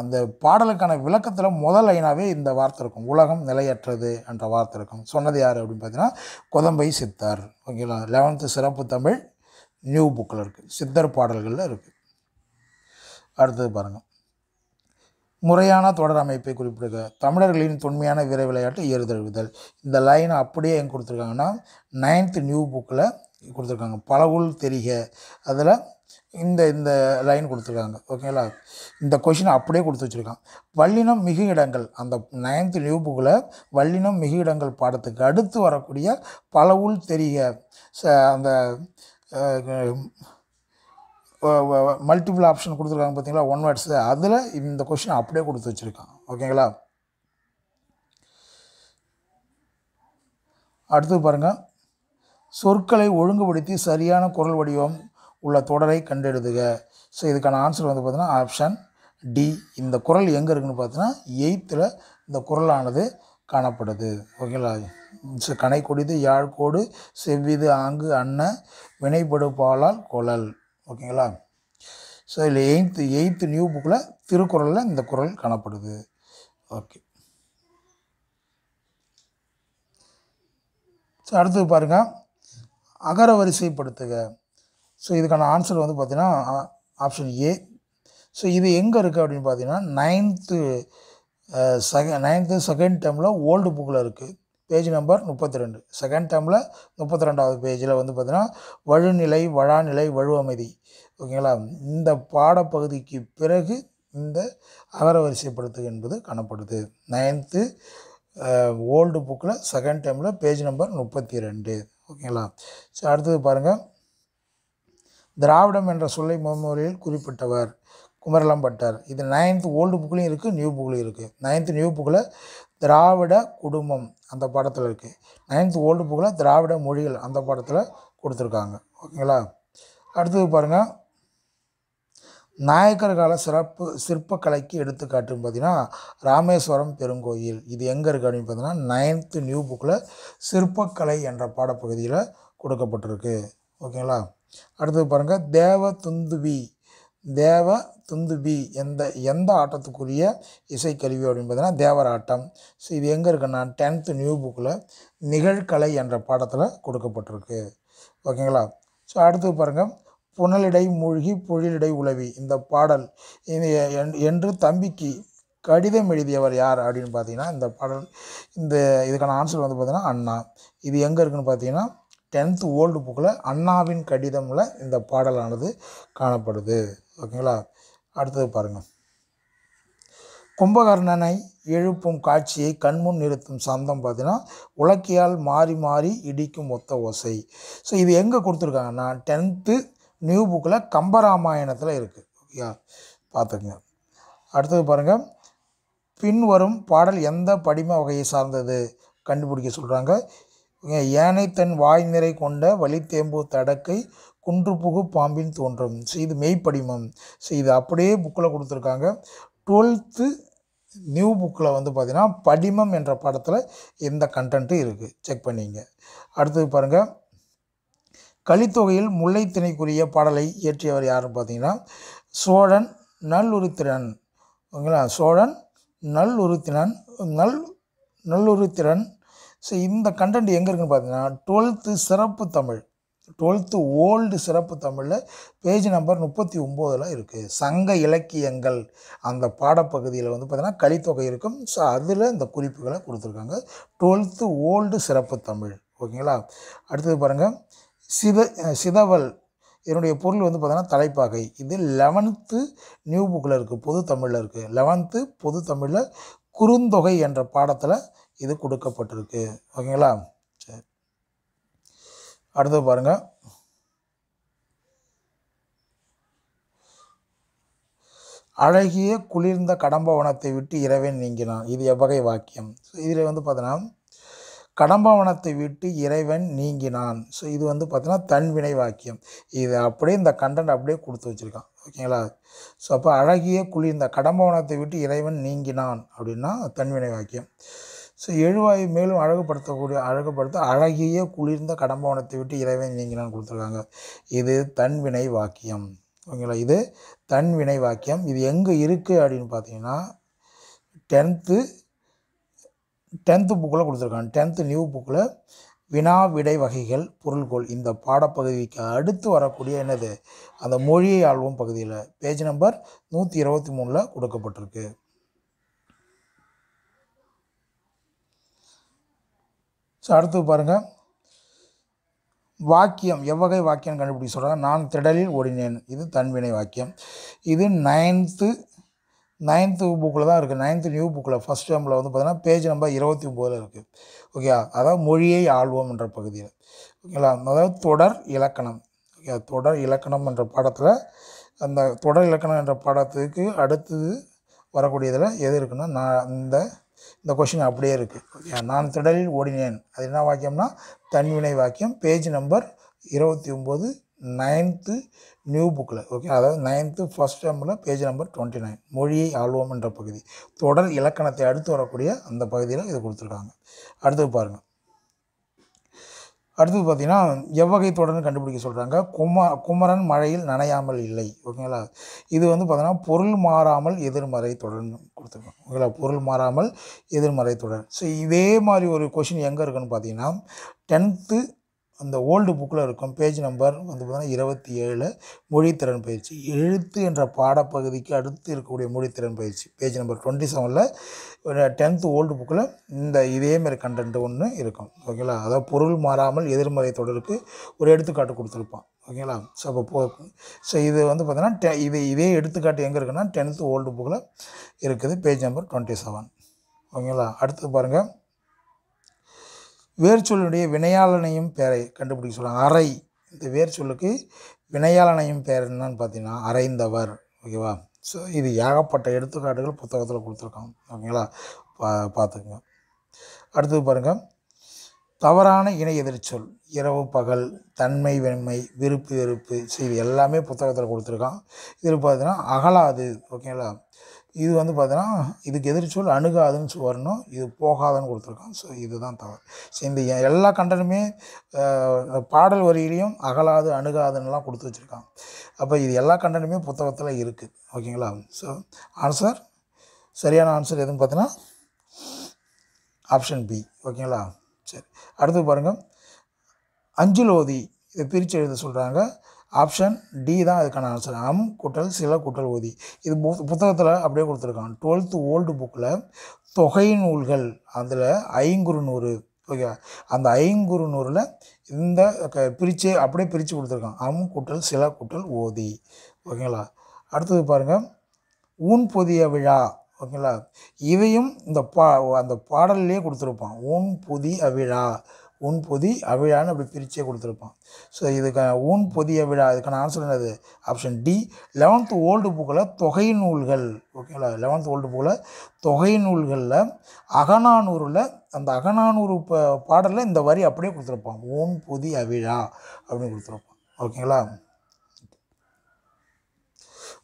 A: அந்த பாடலுக்கான விளக்கத்தில் முதல் லைனாகவே இந்த வார்த்தை இருக்கும் உலகம் நிலையற்றது என்ற வார்த்தை இருக்கும் சொன்னது யார் அப்படின்னு பார்த்தீங்கன்னா குதம்பை சித்தர் ஓகேங்களா லெவன்த்து சிறப்பு தமிழ் நியூ புக்கில் இருக்குது சித்தர் பாடல்களில் இருக்குது அடுத்தது பாருங்கள் முறையான தொடர் அமைப்பை குறிப்பிடுக தமிழர்களின் தொன்மையான வீர விளையாட்டு ஏறுதழுவுதல் இந்த லைன் அப்படியே எங்கே கொடுத்துருக்காங்கன்னா நைன்த் நியூ புக்கில் கொடுத்துருக்காங்க பலவுள் தெரிக அதில் இந்த இந்த லைன் கொடுத்துருக்காங்க ஓகேங்களா இந்த கொஷின் அப்படியே கொடுத்து வச்சுருக்கான் வல்லினம் மிகு இடங்கள் அந்த நைன்த் நியூ புக்கில் வல்லினம் மிகு இடங்கள் பாடத்துக்கு அடுத்து வரக்கூடிய பலவுள் தெரிய அந்த மல்டிபிள் ஆப்ஷன் கொடுத்துருக்காங்க பார்த்தீங்களா ஒன் வேர்ட்ஸு அதில் இந்த கொஷின் அப்படியே கொடுத்து வச்சுருக்கான் ஓகேங்களா அடுத்தது பாருங்கள் சொற்களை ஒழுங்குபடுத்தி சரியான குரல் வடிவம் உள்ள தொடரை கண்டெடுதுக ஸோ இதுக்கான ஆன்சர் வந்து பார்த்தீங்கன்னா ஆப்ஷன் டி இந்த குரல் எங்கே இருக்குதுன்னு பார்த்தீங்கன்னா எயித்தில் இந்த குரலானது காணப்படுது ஓகேங்களா கனை கொடிது யாழ்கோடு செவ்விது ஆங்கு அன்ன வினைப்படுபாலால் குழல் ஓகேங்களா ஸோ இதில் எயித்து எயித்து நியூ புக்கில் திருக்குறளில் இந்த குரல் காணப்படுது ஓகே ஸோ அடுத்தது பாருங்கள் அகர வரிசைப்படுத்துக ஸோ இதுக்கான ஆன்சர் வந்து பார்த்திங்கன்னா ஆப்ஷன் ஏ ஸோ இது எங்கே இருக்குது அப்படின்னு பார்த்தீங்கன்னா நைன்த்து செக நைன்த்து செகண்ட் டேர்மில் ஓல்டு புக்கில் இருக்குது பேஜ் நம்பர் முப்பத்தி ரெண்டு செகண்ட் டேமில் முப்பத்தி ரெண்டாவது பேஜில் வந்து பார்த்திங்கன்னா வழுநிலை வழாநிலை வழுவமைதி ஓகேங்களா இந்த பாடப்பகுதிக்கு பிறகு இந்த அகரவரிசைப்படுத்து என்பது காணப்படுது நைன்த்து ஓல்டு புக்கில் செகண்ட் டைமில் பேஜ் நம்பர் முப்பத்தி ரெண்டு ஓகேங்களா சரி அடுத்தது பாருங்கள் திராவிடம் என்ற சொல்லை முன்மொழியில் குறிப்பிட்டவர் பட்டார் இது நைன்த் ஓல்டு புக்லேயும் இருக்குது நியூ புக்லேயும் இருக்குது நைன்த் நியூ புக்கில் திராவிட குடும்பம் அந்த படத்தில் இருக்குது நைன்த் ஓல்டு புக்கில் திராவிட மொழிகள் அந்த படத்தில் கொடுத்துருக்காங்க ஓகேங்களா அடுத்தது பாருங்கள் நாயக்கர் கால சிறப்பு சிற்பக்கலைக்கு எடுத்துக்காட்டுன்னு பார்த்தீங்கன்னா ராமேஸ்வரம் பெருங்கோயில் இது எங்கே இருக்குது அப்படின்னு பார்த்தீங்கன்னா நைன்த்து நியூ புக்கில் சிற்பக்கலை என்ற பாடப்பகுதியில் கொடுக்கப்பட்டிருக்கு ஓகேங்களா அடுத்தது பாருங்கள் தேவ துந்துவி தேவ துந்துபி எந்த எந்த ஆட்டத்துக்குரிய இசைக்கருவி அப்படின்னு பார்த்தீங்கன்னா தேவராட்டம் ஆட்டம் ஸோ இது எங்கே இருக்குன்னா டென்த்து நியூ புக்கில் நிகழ்கலை என்ற பாடத்தில் கொடுக்கப்பட்டிருக்கு ஓகேங்களா ஸோ அடுத்து பாருங்கள் புனலிடை மூழ்கி பொழிலிடை உளவி இந்த பாடல் இது என்று தம்பிக்கு கடிதம் எழுதியவர் யார் அப்படின்னு பார்த்தீங்கன்னா இந்த பாடல் இந்த இதுக்கான ஆன்சர் வந்து பார்த்திங்கன்னா அண்ணா இது எங்கே இருக்குன்னு பார்த்தீங்கன்னா டென்த்து ஓல்டு புக்கில் அண்ணாவின் கடிதமில் இந்த பாடலானது காணப்படுது ஓகேங்களா அடுத்தது பாருங்கள் கும்பகர்ணனை எழுப்பும் காட்சியை கண்முன் நிறுத்தும் சந்தம் பார்த்தீங்கன்னா உலக்கியால் மாறி மாறி இடிக்கும் ஒத்த ஓசை ஸோ இது எங்கே கொடுத்துருக்காங்கன்னா டென்த்து நியூ புக்கில் கம்பராமாயணத்தில் இருக்குது ஓகேயா பார்த்துக்குங்க அடுத்தது பாருங்கள் பின்வரும் பாடல் எந்த படிம வகையை சார்ந்தது கண்டுபிடிக்க சொல்கிறாங்க ஏனை தன் வாய் நிறை கொண்ட வழித்தேம்பு தடக்கை குன்றுப்புகு பாம்பின் தோன்றம் செய்து மெய்ப்படிமம் செய்து அப்படியே புக்கில் கொடுத்துருக்காங்க டுவெல்த்து நியூ புக்கில் வந்து பார்த்திங்கன்னா படிமம் என்ற படத்தில் இந்த கண்டென்ட்டும் இருக்குது செக் பண்ணிங்க அடுத்தது பாருங்கள் கலித்தொகையில் முல்லைத்திணைக்குரிய பாடலை இயற்றியவர் யாருன்னு பார்த்தீங்கன்னா சோழன் நல்லுறுத்திறன் ஓகேங்களா சோழன் நல்லுருத்தினன் நல் நல்லுறுத்திறன் ஸோ இந்த கண்டென்ட் எங்கே இருக்குன்னு பார்த்தீங்கன்னா டுவெல்த்து சிறப்பு தமிழ் டுவெல்த்து ஓல்டு சிறப்பு தமிழில் பேஜ் நம்பர் முப்பத்தி ஒம்போதில் இருக்குது சங்க இலக்கியங்கள் அந்த பாடப்பகுதியில் வந்து பார்த்திங்கன்னா கலித்தொகை இருக்கும் ஸோ அதில் இந்த குறிப்புகளை கொடுத்துருக்காங்க டுவெல்த்து ஓல்டு சிறப்பு தமிழ் ஓகேங்களா அடுத்தது பாருங்கள் சித சிதவல் இதனுடைய பொருள் வந்து பார்த்தோன்னா தலைப்பாகை இது லெவன்த்து நியூ புக்கில் இருக்குது பொது தமிழில் இருக்குது லெவன்த்து பொது தமிழில் குறுந்தொகை என்ற பாடத்தில் இது கொடுக்கப்பட்டிருக்கு ஓகேங்களா அடுத்தது பாருங்கள் அழகிய குளிர்ந்த கடம்பவனத்தை விட்டு இறைவன் நீங்கினான் இது எவ்வகை வாக்கியம் ஸோ இதில் வந்து பார்த்தீங்கன்னா கடம்பவனத்தை விட்டு இறைவன் நீங்கினான் ஸோ இது வந்து பார்த்தீங்கன்னா தன்வினை வாக்கியம் இது அப்படியே இந்த கண்டென்ட் அப்படியே கொடுத்து வச்சுருக்கான் ஓகேங்களா ஸோ அப்போ அழகிய குளிர்ந்த கடம்பவனத்தை விட்டு இறைவன் நீங்கினான் அப்படின்னா தன்வினை வாக்கியம் ஸோ எழுவாயை மேலும் அழகுபடுத்தக்கூடிய அழகுபடுத்த அழகிய குளிர்ந்த கடம்பவனத்தை விட்டு இறைவன் நீங்கினான் கொடுத்துருக்காங்க இது தன்வினை வாக்கியம் ஓகேங்களா இது தன்வினை வாக்கியம் இது எங்கே இருக்குது அப்படின்னு பார்த்தீங்கன்னா டென்த்து டென்த்து புக்கில் கொடுத்துருக்காங்க டென்த்து நியூ புக்கில் வினா விடை வகைகள் பொருள்கோள் இந்த பாடப்பகுதிக்கு அடுத்து வரக்கூடிய என்னது அந்த மொழியை ஆழ்வும் பகுதியில் பேஜ் நம்பர் நூற்றி இருபத்தி மூணில் கொடுக்கப்பட்டிருக்கு ஸோ அடுத்து பாருங்கள் வாக்கியம் எவ்வகை வாக்கியம் கண்டுபிடி சொல்கிறாங்க நான் திடலில் ஓடினேன் இது தன்வினை வாக்கியம் இது நைன்த்து நைன்த்து புக்கில் தான் இருக்குது நைன்த்து நியூ புக்கில் ஃபஸ்ட் டேர்மில் வந்து பார்த்திங்கன்னா பேஜ் நம்பர் இருபத்தி ஒம்போதில் இருக்குது ஓகேயா அதாவது மொழியை ஆழ்வோம் என்ற பகுதியில் ஓகேங்களா அதாவது தொடர் இலக்கணம் ஓகே தொடர் இலக்கணம் என்ற பாடத்தில் அந்த தொடர் இலக்கணம் என்ற பாடத்துக்கு அடுத்தது வரக்கூடியதில் எது இருக்குன்னா நான் இந்த இந்த கொஷின் அப்படியே இருக்குது நான் திடலில் ஓடினேன் அது என்ன வாக்கியம்னா தன்வினை வாக்கியம் பேஜ் நம்பர் இருபத்தி ஒம்பது நைன்த்து நியூ புக்கில் ஓகே அதாவது நைன்த்து ஃபஸ்ட் டேமில் பேஜ் நம்பர் டுவெண்ட்டி நைன் மொழியை ஆழ்வோம் என்ற பகுதி தொடர் இலக்கணத்தை அடுத்து வரக்கூடிய அந்த பகுதியில் இது கொடுத்துருக்காங்க அடுத்து பாருங்கள் அடுத்தது பார்த்திங்கன்னா எவ்வகை தொடர்னு கண்டுபிடிக்க சொல்கிறாங்க கும குமரன் மழையில் நனையாமல் இல்லை ஓகேங்களா இது வந்து பார்த்திங்கன்னா பொருள் மாறாமல் எதிர்மறை தொடர்னு கொடுத்துருக்கோம் ஓகேங்களா பொருள் மாறாமல் எதிர்மறை தொடர் ஸோ இதே மாதிரி ஒரு கொஷின் எங்கே இருக்குன்னு பார்த்தீங்கன்னா டென்த்து அந்த ஓல்டு புக்கில் இருக்கும் பேஜ் நம்பர் வந்து பார்த்திங்கன்னா இருபத்தி ஏழு மொழித்திறன் பயிற்சி எழுத்து என்ற பாடப்பகுதிக்கு அடுத்து இருக்கக்கூடிய மொழித்திறன் பயிற்சி பேஜ் நம்பர் டுவெண்ட்டி செவனில் டென்த்து ஓல்டு புக்கில் இந்த இதேமாரி கண்டென்ட் ஒன்று இருக்கும் ஓகேங்களா அதாவது பொருள் மாறாமல் எதிர்மறை தொடருக்கு ஒரு எடுத்துக்காட்டு கொடுத்துருப்பான் ஓகேங்களா ஸோ அப்போ போ ஸோ இது வந்து பார்த்திங்கன்னா டெ இது இதே எடுத்துக்காட்டு எங்கே இருக்குன்னா டென்த்து ஓல்டு புக்கில் இருக்குது பேஜ் நம்பர் டுவெண்ட்டி செவன் ஓகேங்களா அடுத்து பாருங்கள் வேர்ச்சொல்லுடைய வினையாளனையும் பெயரை கண்டுபிடிக்க சொல்கிறாங்க அறை இந்த வேர்ச்சொல்லுக்கு வினையாளனையும் பெயர் என்னன்னு பார்த்தீங்கன்னா அரைந்தவர் ஓகேவா ஸோ இது ஏகப்பட்ட எடுத்துக்காட்டுகள் புத்தகத்தில் கொடுத்துருக்காங்க ஓகேங்களா பா பார்த்துக்குங்க அடுத்தது பாருங்கள் தவறான இணை எதிர்ச்சொல் இரவு பகல் தன்மை வெண்மை விருப்பு வெறுப்பு செய்தி எல்லாமே புத்தகத்தில் கொடுத்துருக்கான் இதில் பார்த்தீங்கன்னா அகலாது ஓகேங்களா இது வந்து பார்த்தீங்கன்னா இதுக்கு எதிர்ச்சொல் அணுகாதுன்னு வரணும் இது போகாதுன்னு கொடுத்துருக்கான் ஸோ இதுதான் தவறு ஸோ இந்த எல்லா கண்டனுமே பாடல் வரியிலையும் அகலாது அணுகாதுன்னெலாம் கொடுத்து வச்சுருக்காங்க அப்போ இது எல்லா கண்டனுமே புத்தகத்தில் இருக்குது ஓகேங்களா ஸோ ஆன்சர் சரியான ஆன்சர் எதுன்னு பார்த்தீங்கன்னா ஆப்ஷன் பி ஓகேங்களா சரி அடுத்து பாருங்கள் அஞ்சுலோதி இதை பிரித்து எழுத சொல்கிறாங்க ஆப்ஷன் டி தான் அதுக்கான ஆன்சர் அம் குட்டல் சில குட்டல் ஓதி இது புத்தகத்தில் அப்படியே கொடுத்துருக்கான் டுவெல்த்து ஓல்டு புக்கில் தொகை நூல்கள் அதில் ஐங்குறு நூறு ஓகே அந்த ஐங்குறு நூறில் இந்த பிரித்து அப்படியே பிரித்து கொடுத்துருக்கான் அம் குட்டல் சில குட்டல் ஓதி ஓகேங்களா அடுத்தது பாருங்கள் ஊன் புதிய விழா ஓகேங்களா இதையும் இந்த பா அந்த பாடல்லையே கொடுத்துருப்பான் ஊன் புதி அவிழா ஊன் பொதி அவிழான்னு அப்படி பிரிச்சே கொடுத்துருப்பான் ஸோ இதுக்கான ஊன் பொதி அவிழா இதுக்கான ஆன்சர் என்னது ஆப்ஷன் டி லெவன்த்து ஓல்டு புக்கில் தொகை நூல்கள் ஓகேங்களா லெவன்த்து ஓல்டு புக்கில் தொகை நூல்களில் அகநானூரில் அந்த அகநானூறு ப பாடலில் இந்த வரி அப்படியே கொடுத்துருப்பான் ஊன் பொதி அவிழா அப்படின்னு கொடுத்துருப்பான் ஓகேங்களா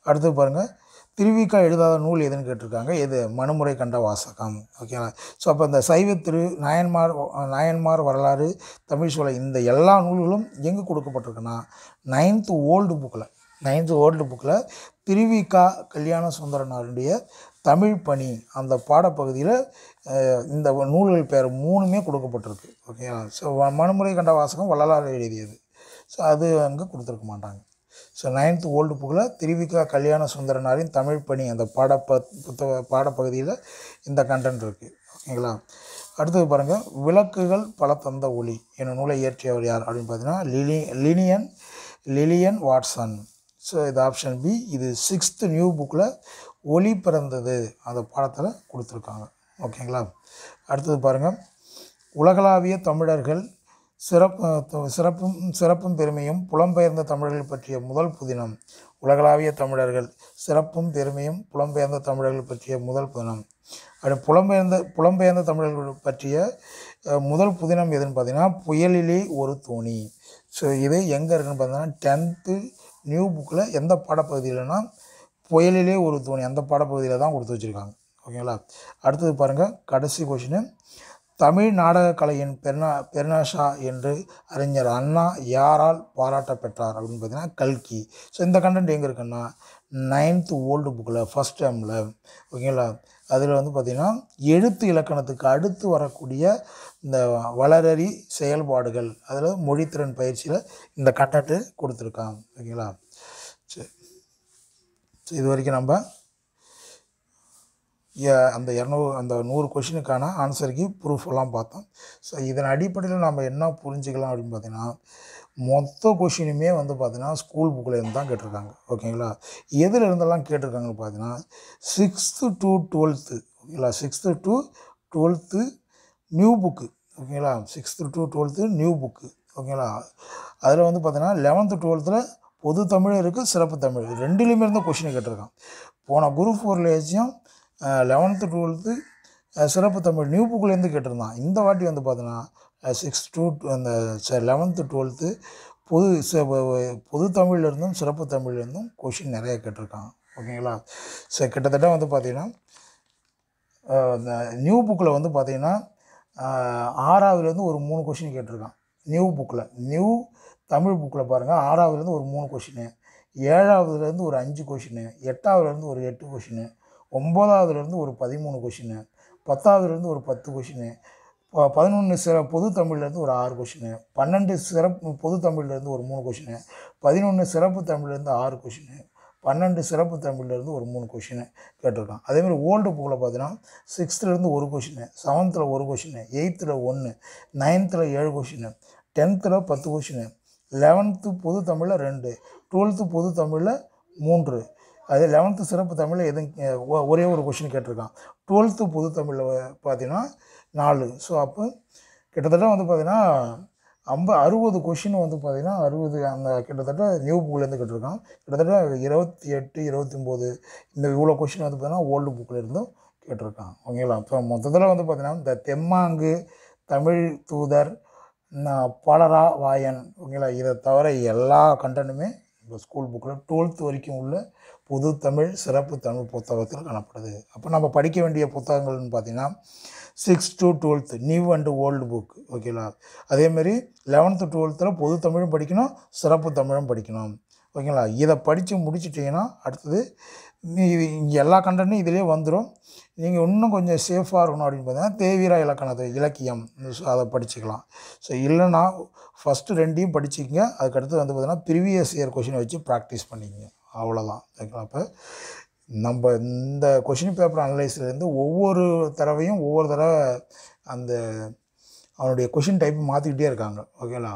A: அடுத்து பாருங்கள் திருவிக்கா எழுதாத நூல் எதுன்னு கேட்டிருக்காங்க இது மனுமுறை கண்ட வாசகம் ஓகேங்களா ஸோ அப்போ இந்த சைவ திரு நாயன்மார் நாயன்மார் வரலாறு தமிழ் சோலை இந்த எல்லா நூல்களும் எங்கே கொடுக்கப்பட்டிருக்குன்னா நைன்த்து ஓல்டு புக்கில் நைன்த்து ஓல்டு புக்கில் திருவிக்கா கல்யாண சுந்தரனாருடைய தமிழ் பணி அந்த பாடப்பகுதியில் இந்த நூல்கள் பேர் மூணுமே கொடுக்கப்பட்டிருக்கு ஓகேங்களா ஸோ மனுமுறை கண்ட வாசகம் வரலாறு எழுதியது ஸோ அது அங்கே கொடுத்துருக்க மாட்டாங்க ஸோ நைன்த் ஓல்டு புக்கில் திருவிக்கா கல்யாண சுந்தரனாரின் தமிழ் பணி அந்த பாட புத்தக பாடப்பகுதியில் இந்த கண்டென்ட் இருக்குது ஓகேங்களா அடுத்தது பாருங்கள் விளக்குகள் பல தந்த ஒளி என்னும் நூலை இயற்றியவர் யார் அப்படின்னு பார்த்தீங்கன்னா Lily Lilian Lilian Watson so இது ஆப்ஷன் பி இது சிக்ஸ்த்து நியூ புக்கில் ஒளி பிறந்தது அந்த பாடத்தில் கொடுத்துருக்காங்க ஓகேங்களா அடுத்தது பாருங்கள் உலகளாவிய தமிழர்கள் சிறப்பு சிறப்பும் சிறப்பும் பெருமையும் புலம்பெயர்ந்த தமிழர்கள் பற்றிய முதல் புதினம் உலகளாவிய தமிழர்கள் சிறப்பும் பெருமையும் புலம்பெயர்ந்த தமிழர்கள் பற்றிய முதல் புதினம் அப்படி புலம்பெயர்ந்த புலம்பெயர்ந்த தமிழர்கள் பற்றிய முதல் புதினம் எதுன்னு பார்த்தீங்கன்னா புயலிலே ஒரு தோணி ஸோ இது எங்கே இருக்குன்னு பார்த்தீங்கன்னா டென்த்து நியூ புக்கில் எந்த பாடப்பகுதியில்னா புயலிலே ஒரு தோணி அந்த பாடப்பகுதியில் தான் கொடுத்து வச்சுருக்காங்க ஓகேங்களா அடுத்தது பாருங்கள் கடைசி கொஷினு தமிழ் நாடகக் கலையின் பெர்னா பெர்னாஷா என்று அறிஞர் அண்ணா யாரால் பாராட்ட பெற்றார் அப்படின்னு பார்த்தீங்கன்னா கல்கி ஸோ இந்த கண்டென்ட் எங்கே இருக்குன்னா நைன்த்து ஓல்டு புக்கில் ஃபஸ்ட் டேமில் ஓகேங்களா அதில் வந்து பார்த்திங்கன்னா எழுத்து இலக்கணத்துக்கு அடுத்து வரக்கூடிய இந்த வளரறி செயல்பாடுகள் அதில் மொழித்திறன் பயிற்சியில் இந்த கண்டென்ட்டு கொடுத்துருக்காங்க ஓகேங்களா சரி இது வரைக்கும் நம்ம அந்த இரநூறு அந்த நூறு கொஷினுக்கான ஆன்சருக்கு ப்ரூஃப் எல்லாம் பார்த்தோம் ஸோ இதன் அடிப்படையில் நம்ம என்ன புரிஞ்சுக்கலாம் அப்படின்னு பார்த்தீங்கன்னா மொத்த கொஷினுமே வந்து பார்த்திங்கன்னா ஸ்கூல் இருந்து தான் கேட்டிருக்காங்க ஓகேங்களா எதில் இருந்தெல்லாம் கேட்டிருக்காங்கன்னு பார்த்தீங்கன்னா சிக்ஸ்த்து டு டுவெல்த்து ஓகேங்களா sixth to twelfth new book ஓகேங்களா sixth to twelfth new book ஓகேங்களா அதில் வந்து பார்த்திங்கன்னா லெவன்த்து டுவெல்த்தில் பொது தமிழ் இருக்குது சிறப்பு தமிழ் ரெண்டுலேயுமே இருந்தால் கொஷினை கேட்டிருக்கான் போன குரூப் ஃபோர்லேஜும் லெவன்த்து டுவெல்த்து சிறப்பு தமிழ் நியூ புக்குலேருந்து கேட்டிருந்தான் இந்த வாட்டி வந்து பார்த்தீங்கன்னா சிக்ஸ் டூ அந்த லெவன்த்து டுவெல்த்து பொது பொது தமிழ்லேருந்தும் சிறப்பு தமிழ்லேருந்தும் கொஷின் நிறைய கேட்டிருக்காங்க ஓகேங்களா சரி கிட்டத்தட்ட வந்து பார்த்திங்கன்னா இந்த நியூ புக்கில் வந்து பார்த்திங்கன்னா ஆறாவதுலேருந்து ஒரு மூணு கொஷின் கேட்டிருக்கான் நியூ புக்கில் நியூ தமிழ் புக்கில் பாருங்கள் ஆறாவதுலேருந்து ஒரு மூணு கொஷினு ஏழாவதுலேருந்து ஒரு அஞ்சு கொஷினு எட்டாவதுலேருந்து ஒரு எட்டு கொஷினு ஒம்பதாவதுலேருந்து ஒரு பதிமூணு கொஷினு பத்தாவதுலேருந்து ஒரு பத்து கொஷினு பதினொன்று சிற பொது தமிழ்லேருந்து ஒரு ஆறு கொஷினு பன்னெண்டு சிறப்பு பொது தமிழ்லேருந்து ஒரு மூணு கொஷினு பதினொன்று சிறப்பு தமிழ்லேருந்து ஆறு கொஷினு பன்னெண்டு சிறப்பு தமிழ்லேருந்து ஒரு மூணு கொஷினு கேட்டிருக்கான் அதேமாதிரி ஓல்டு புக்கில் பார்த்தீங்கன்னா சிக்ஸ்த்துலேருந்து ஒரு கொஷினு செவன்த்தில் ஒரு கொஷினு எயித்தில் ஒன்று நைன்த்தில் ஏழு கொஷினு டென்த்தில் பத்து கொஷினு லெவன்த்து பொது தமிழில் ரெண்டு டுவெல்த்து பொது தமிழில் மூன்று அது லெவன்த்து சிறப்பு தமிழில் எதுவும் ஒரே ஒரு கொஷின் கேட்டிருக்கான் டுவெல்த்து புது தமிழில் பார்த்தீங்கன்னா நாலு ஸோ அப்போ கிட்டத்தட்ட வந்து பார்த்திங்கன்னா ஐம்ப அறுபது கொஷின் வந்து பார்த்திங்கன்னா அறுபது அந்த கிட்டத்தட்ட நியூ புக்கிலேருந்து கேட்டிருக்கான் கிட்டத்தட்ட இருபத்தி எட்டு இருபத்தி ஒம்பது இந்த இவ்வளோ கொஷின் வந்து பார்த்திங்கன்னா ஓல்டு புக்லேருந்தும் கேட்டிருக்கான் ஓகேங்களா இப்போ மொத்தத்தில் வந்து பார்த்திங்கன்னா இந்த தெம்மாங்கு தமிழ் தூதர் பலரா வாயன் ஓகேங்களா இதை தவிர எல்லா கண்டனுமே இப்போ ஸ்கூல் புக்கில் டுவெல்த் வரைக்கும் உள்ள பொது தமிழ் சிறப்பு தமிழ் புத்தகத்தில் காணப்படுது அப்போ நம்ம படிக்க வேண்டிய புத்தகங்கள்னு பார்த்தீங்கன்னா six to twelfth new and old book ஓகேங்களா அதேமாரி லெவன்த்து டுவெல்த்தில் பொது தமிழும் படிக்கணும் சிறப்பு தமிழும் படிக்கணும் ஓகேங்களா இதை படித்து முடிச்சிட்டிங்கன்னா அடுத்தது இங்கே எல்லா கண்டனும் இதிலே வந்துடும் நீங்கள் இன்னும் கொஞ்சம் சேஃபாக இருக்கணும் அப்படின்னு பார்த்தீங்கன்னா தேவிரா இலக்கணத்தை இலக்கியம் அதை படிச்சுக்கலாம் ஸோ இல்லைன்னா ஃபஸ்ட்டு ரெண்டையும் படிச்சுக்கங்க அதுக்கடுத்து வந்து பார்த்திங்கன்னா ப்ரீவியஸ் இயர் கொஷினை வச்சு ப்ராக்டிஸ் பண்ணிக்கங்க அவ்வளோதான் ஓகேங்களா அப்போ நம்ம இந்த கொஷின் பேப்பர் அனலைஸ்லேருந்து ஒவ்வொரு தடவையும் ஒவ்வொரு தடவை அந்த அவனுடைய கொஷின் டைப் மாற்றிக்கிட்டே இருக்காங்க ஓகேங்களா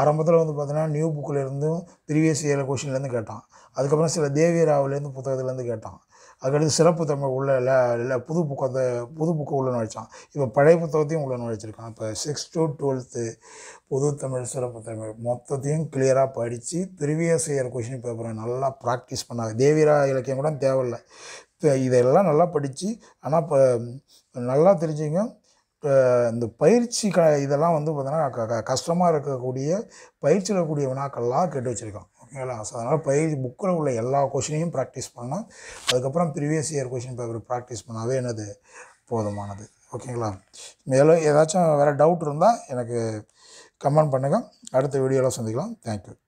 A: ஆரம்பத்தில் வந்து பார்த்தீங்கன்னா நியூ புக்கிலேருந்தும் ப்ரீவியஸ் இயர் கொஷின்லேருந்து கேட்டான் அதுக்கப்புறம் சில தேவியராவிலேருந்து புத்தகத்துலேருந்து கேட்டான் அதுக்கடுத்து சிறப்பு தமிழ் உள்ள இல்லை புது புக்கத்தை புது புக்கை உள்ள நுழைச்சான் இப்போ பழைய புத்தகத்தையும் உள்ள நுழைச்சிருக்கான் இப்போ சிக்ஸ் டு டுவெல்த்து புது தமிழ் சிறப்பு தமிழ் மொத்தத்தையும் கிளியராக படித்து செய்கிற கொஷின் பேப்பரை நல்லா ப்ராக்டிஸ் பண்ணாங்க தேவிரா இலக்கியம் கூட தேவையில்லை இப்போ இதெல்லாம் நல்லா படித்து ஆனால் இப்போ நல்லா தெரிஞ்சுங்க இந்த பயிற்சி க இதெல்லாம் வந்து க கஷ்டமாக இருக்கக்கூடிய பயிற்சியில் இருக்கக்கூடிய வினாக்கள்லாம் கேட்டு வச்சுருக்கான் ஸோ அதனால் பயிற்சி புக்கில் உள்ள எல்லா கொஷினையும் ப்ராக்டிஸ் பண்ணால் அதுக்கப்புறம் previous year question paper practice பண்ணாவே என்னது போதுமானது ஓகேங்களா மேலும் ஏதாச்சும் வேறு டவுட் இருந்தால் எனக்கு கமெண்ட் பண்ணுங்கள் அடுத்த வீடியோவில் சந்திக்கலாம் தேங்க்யூ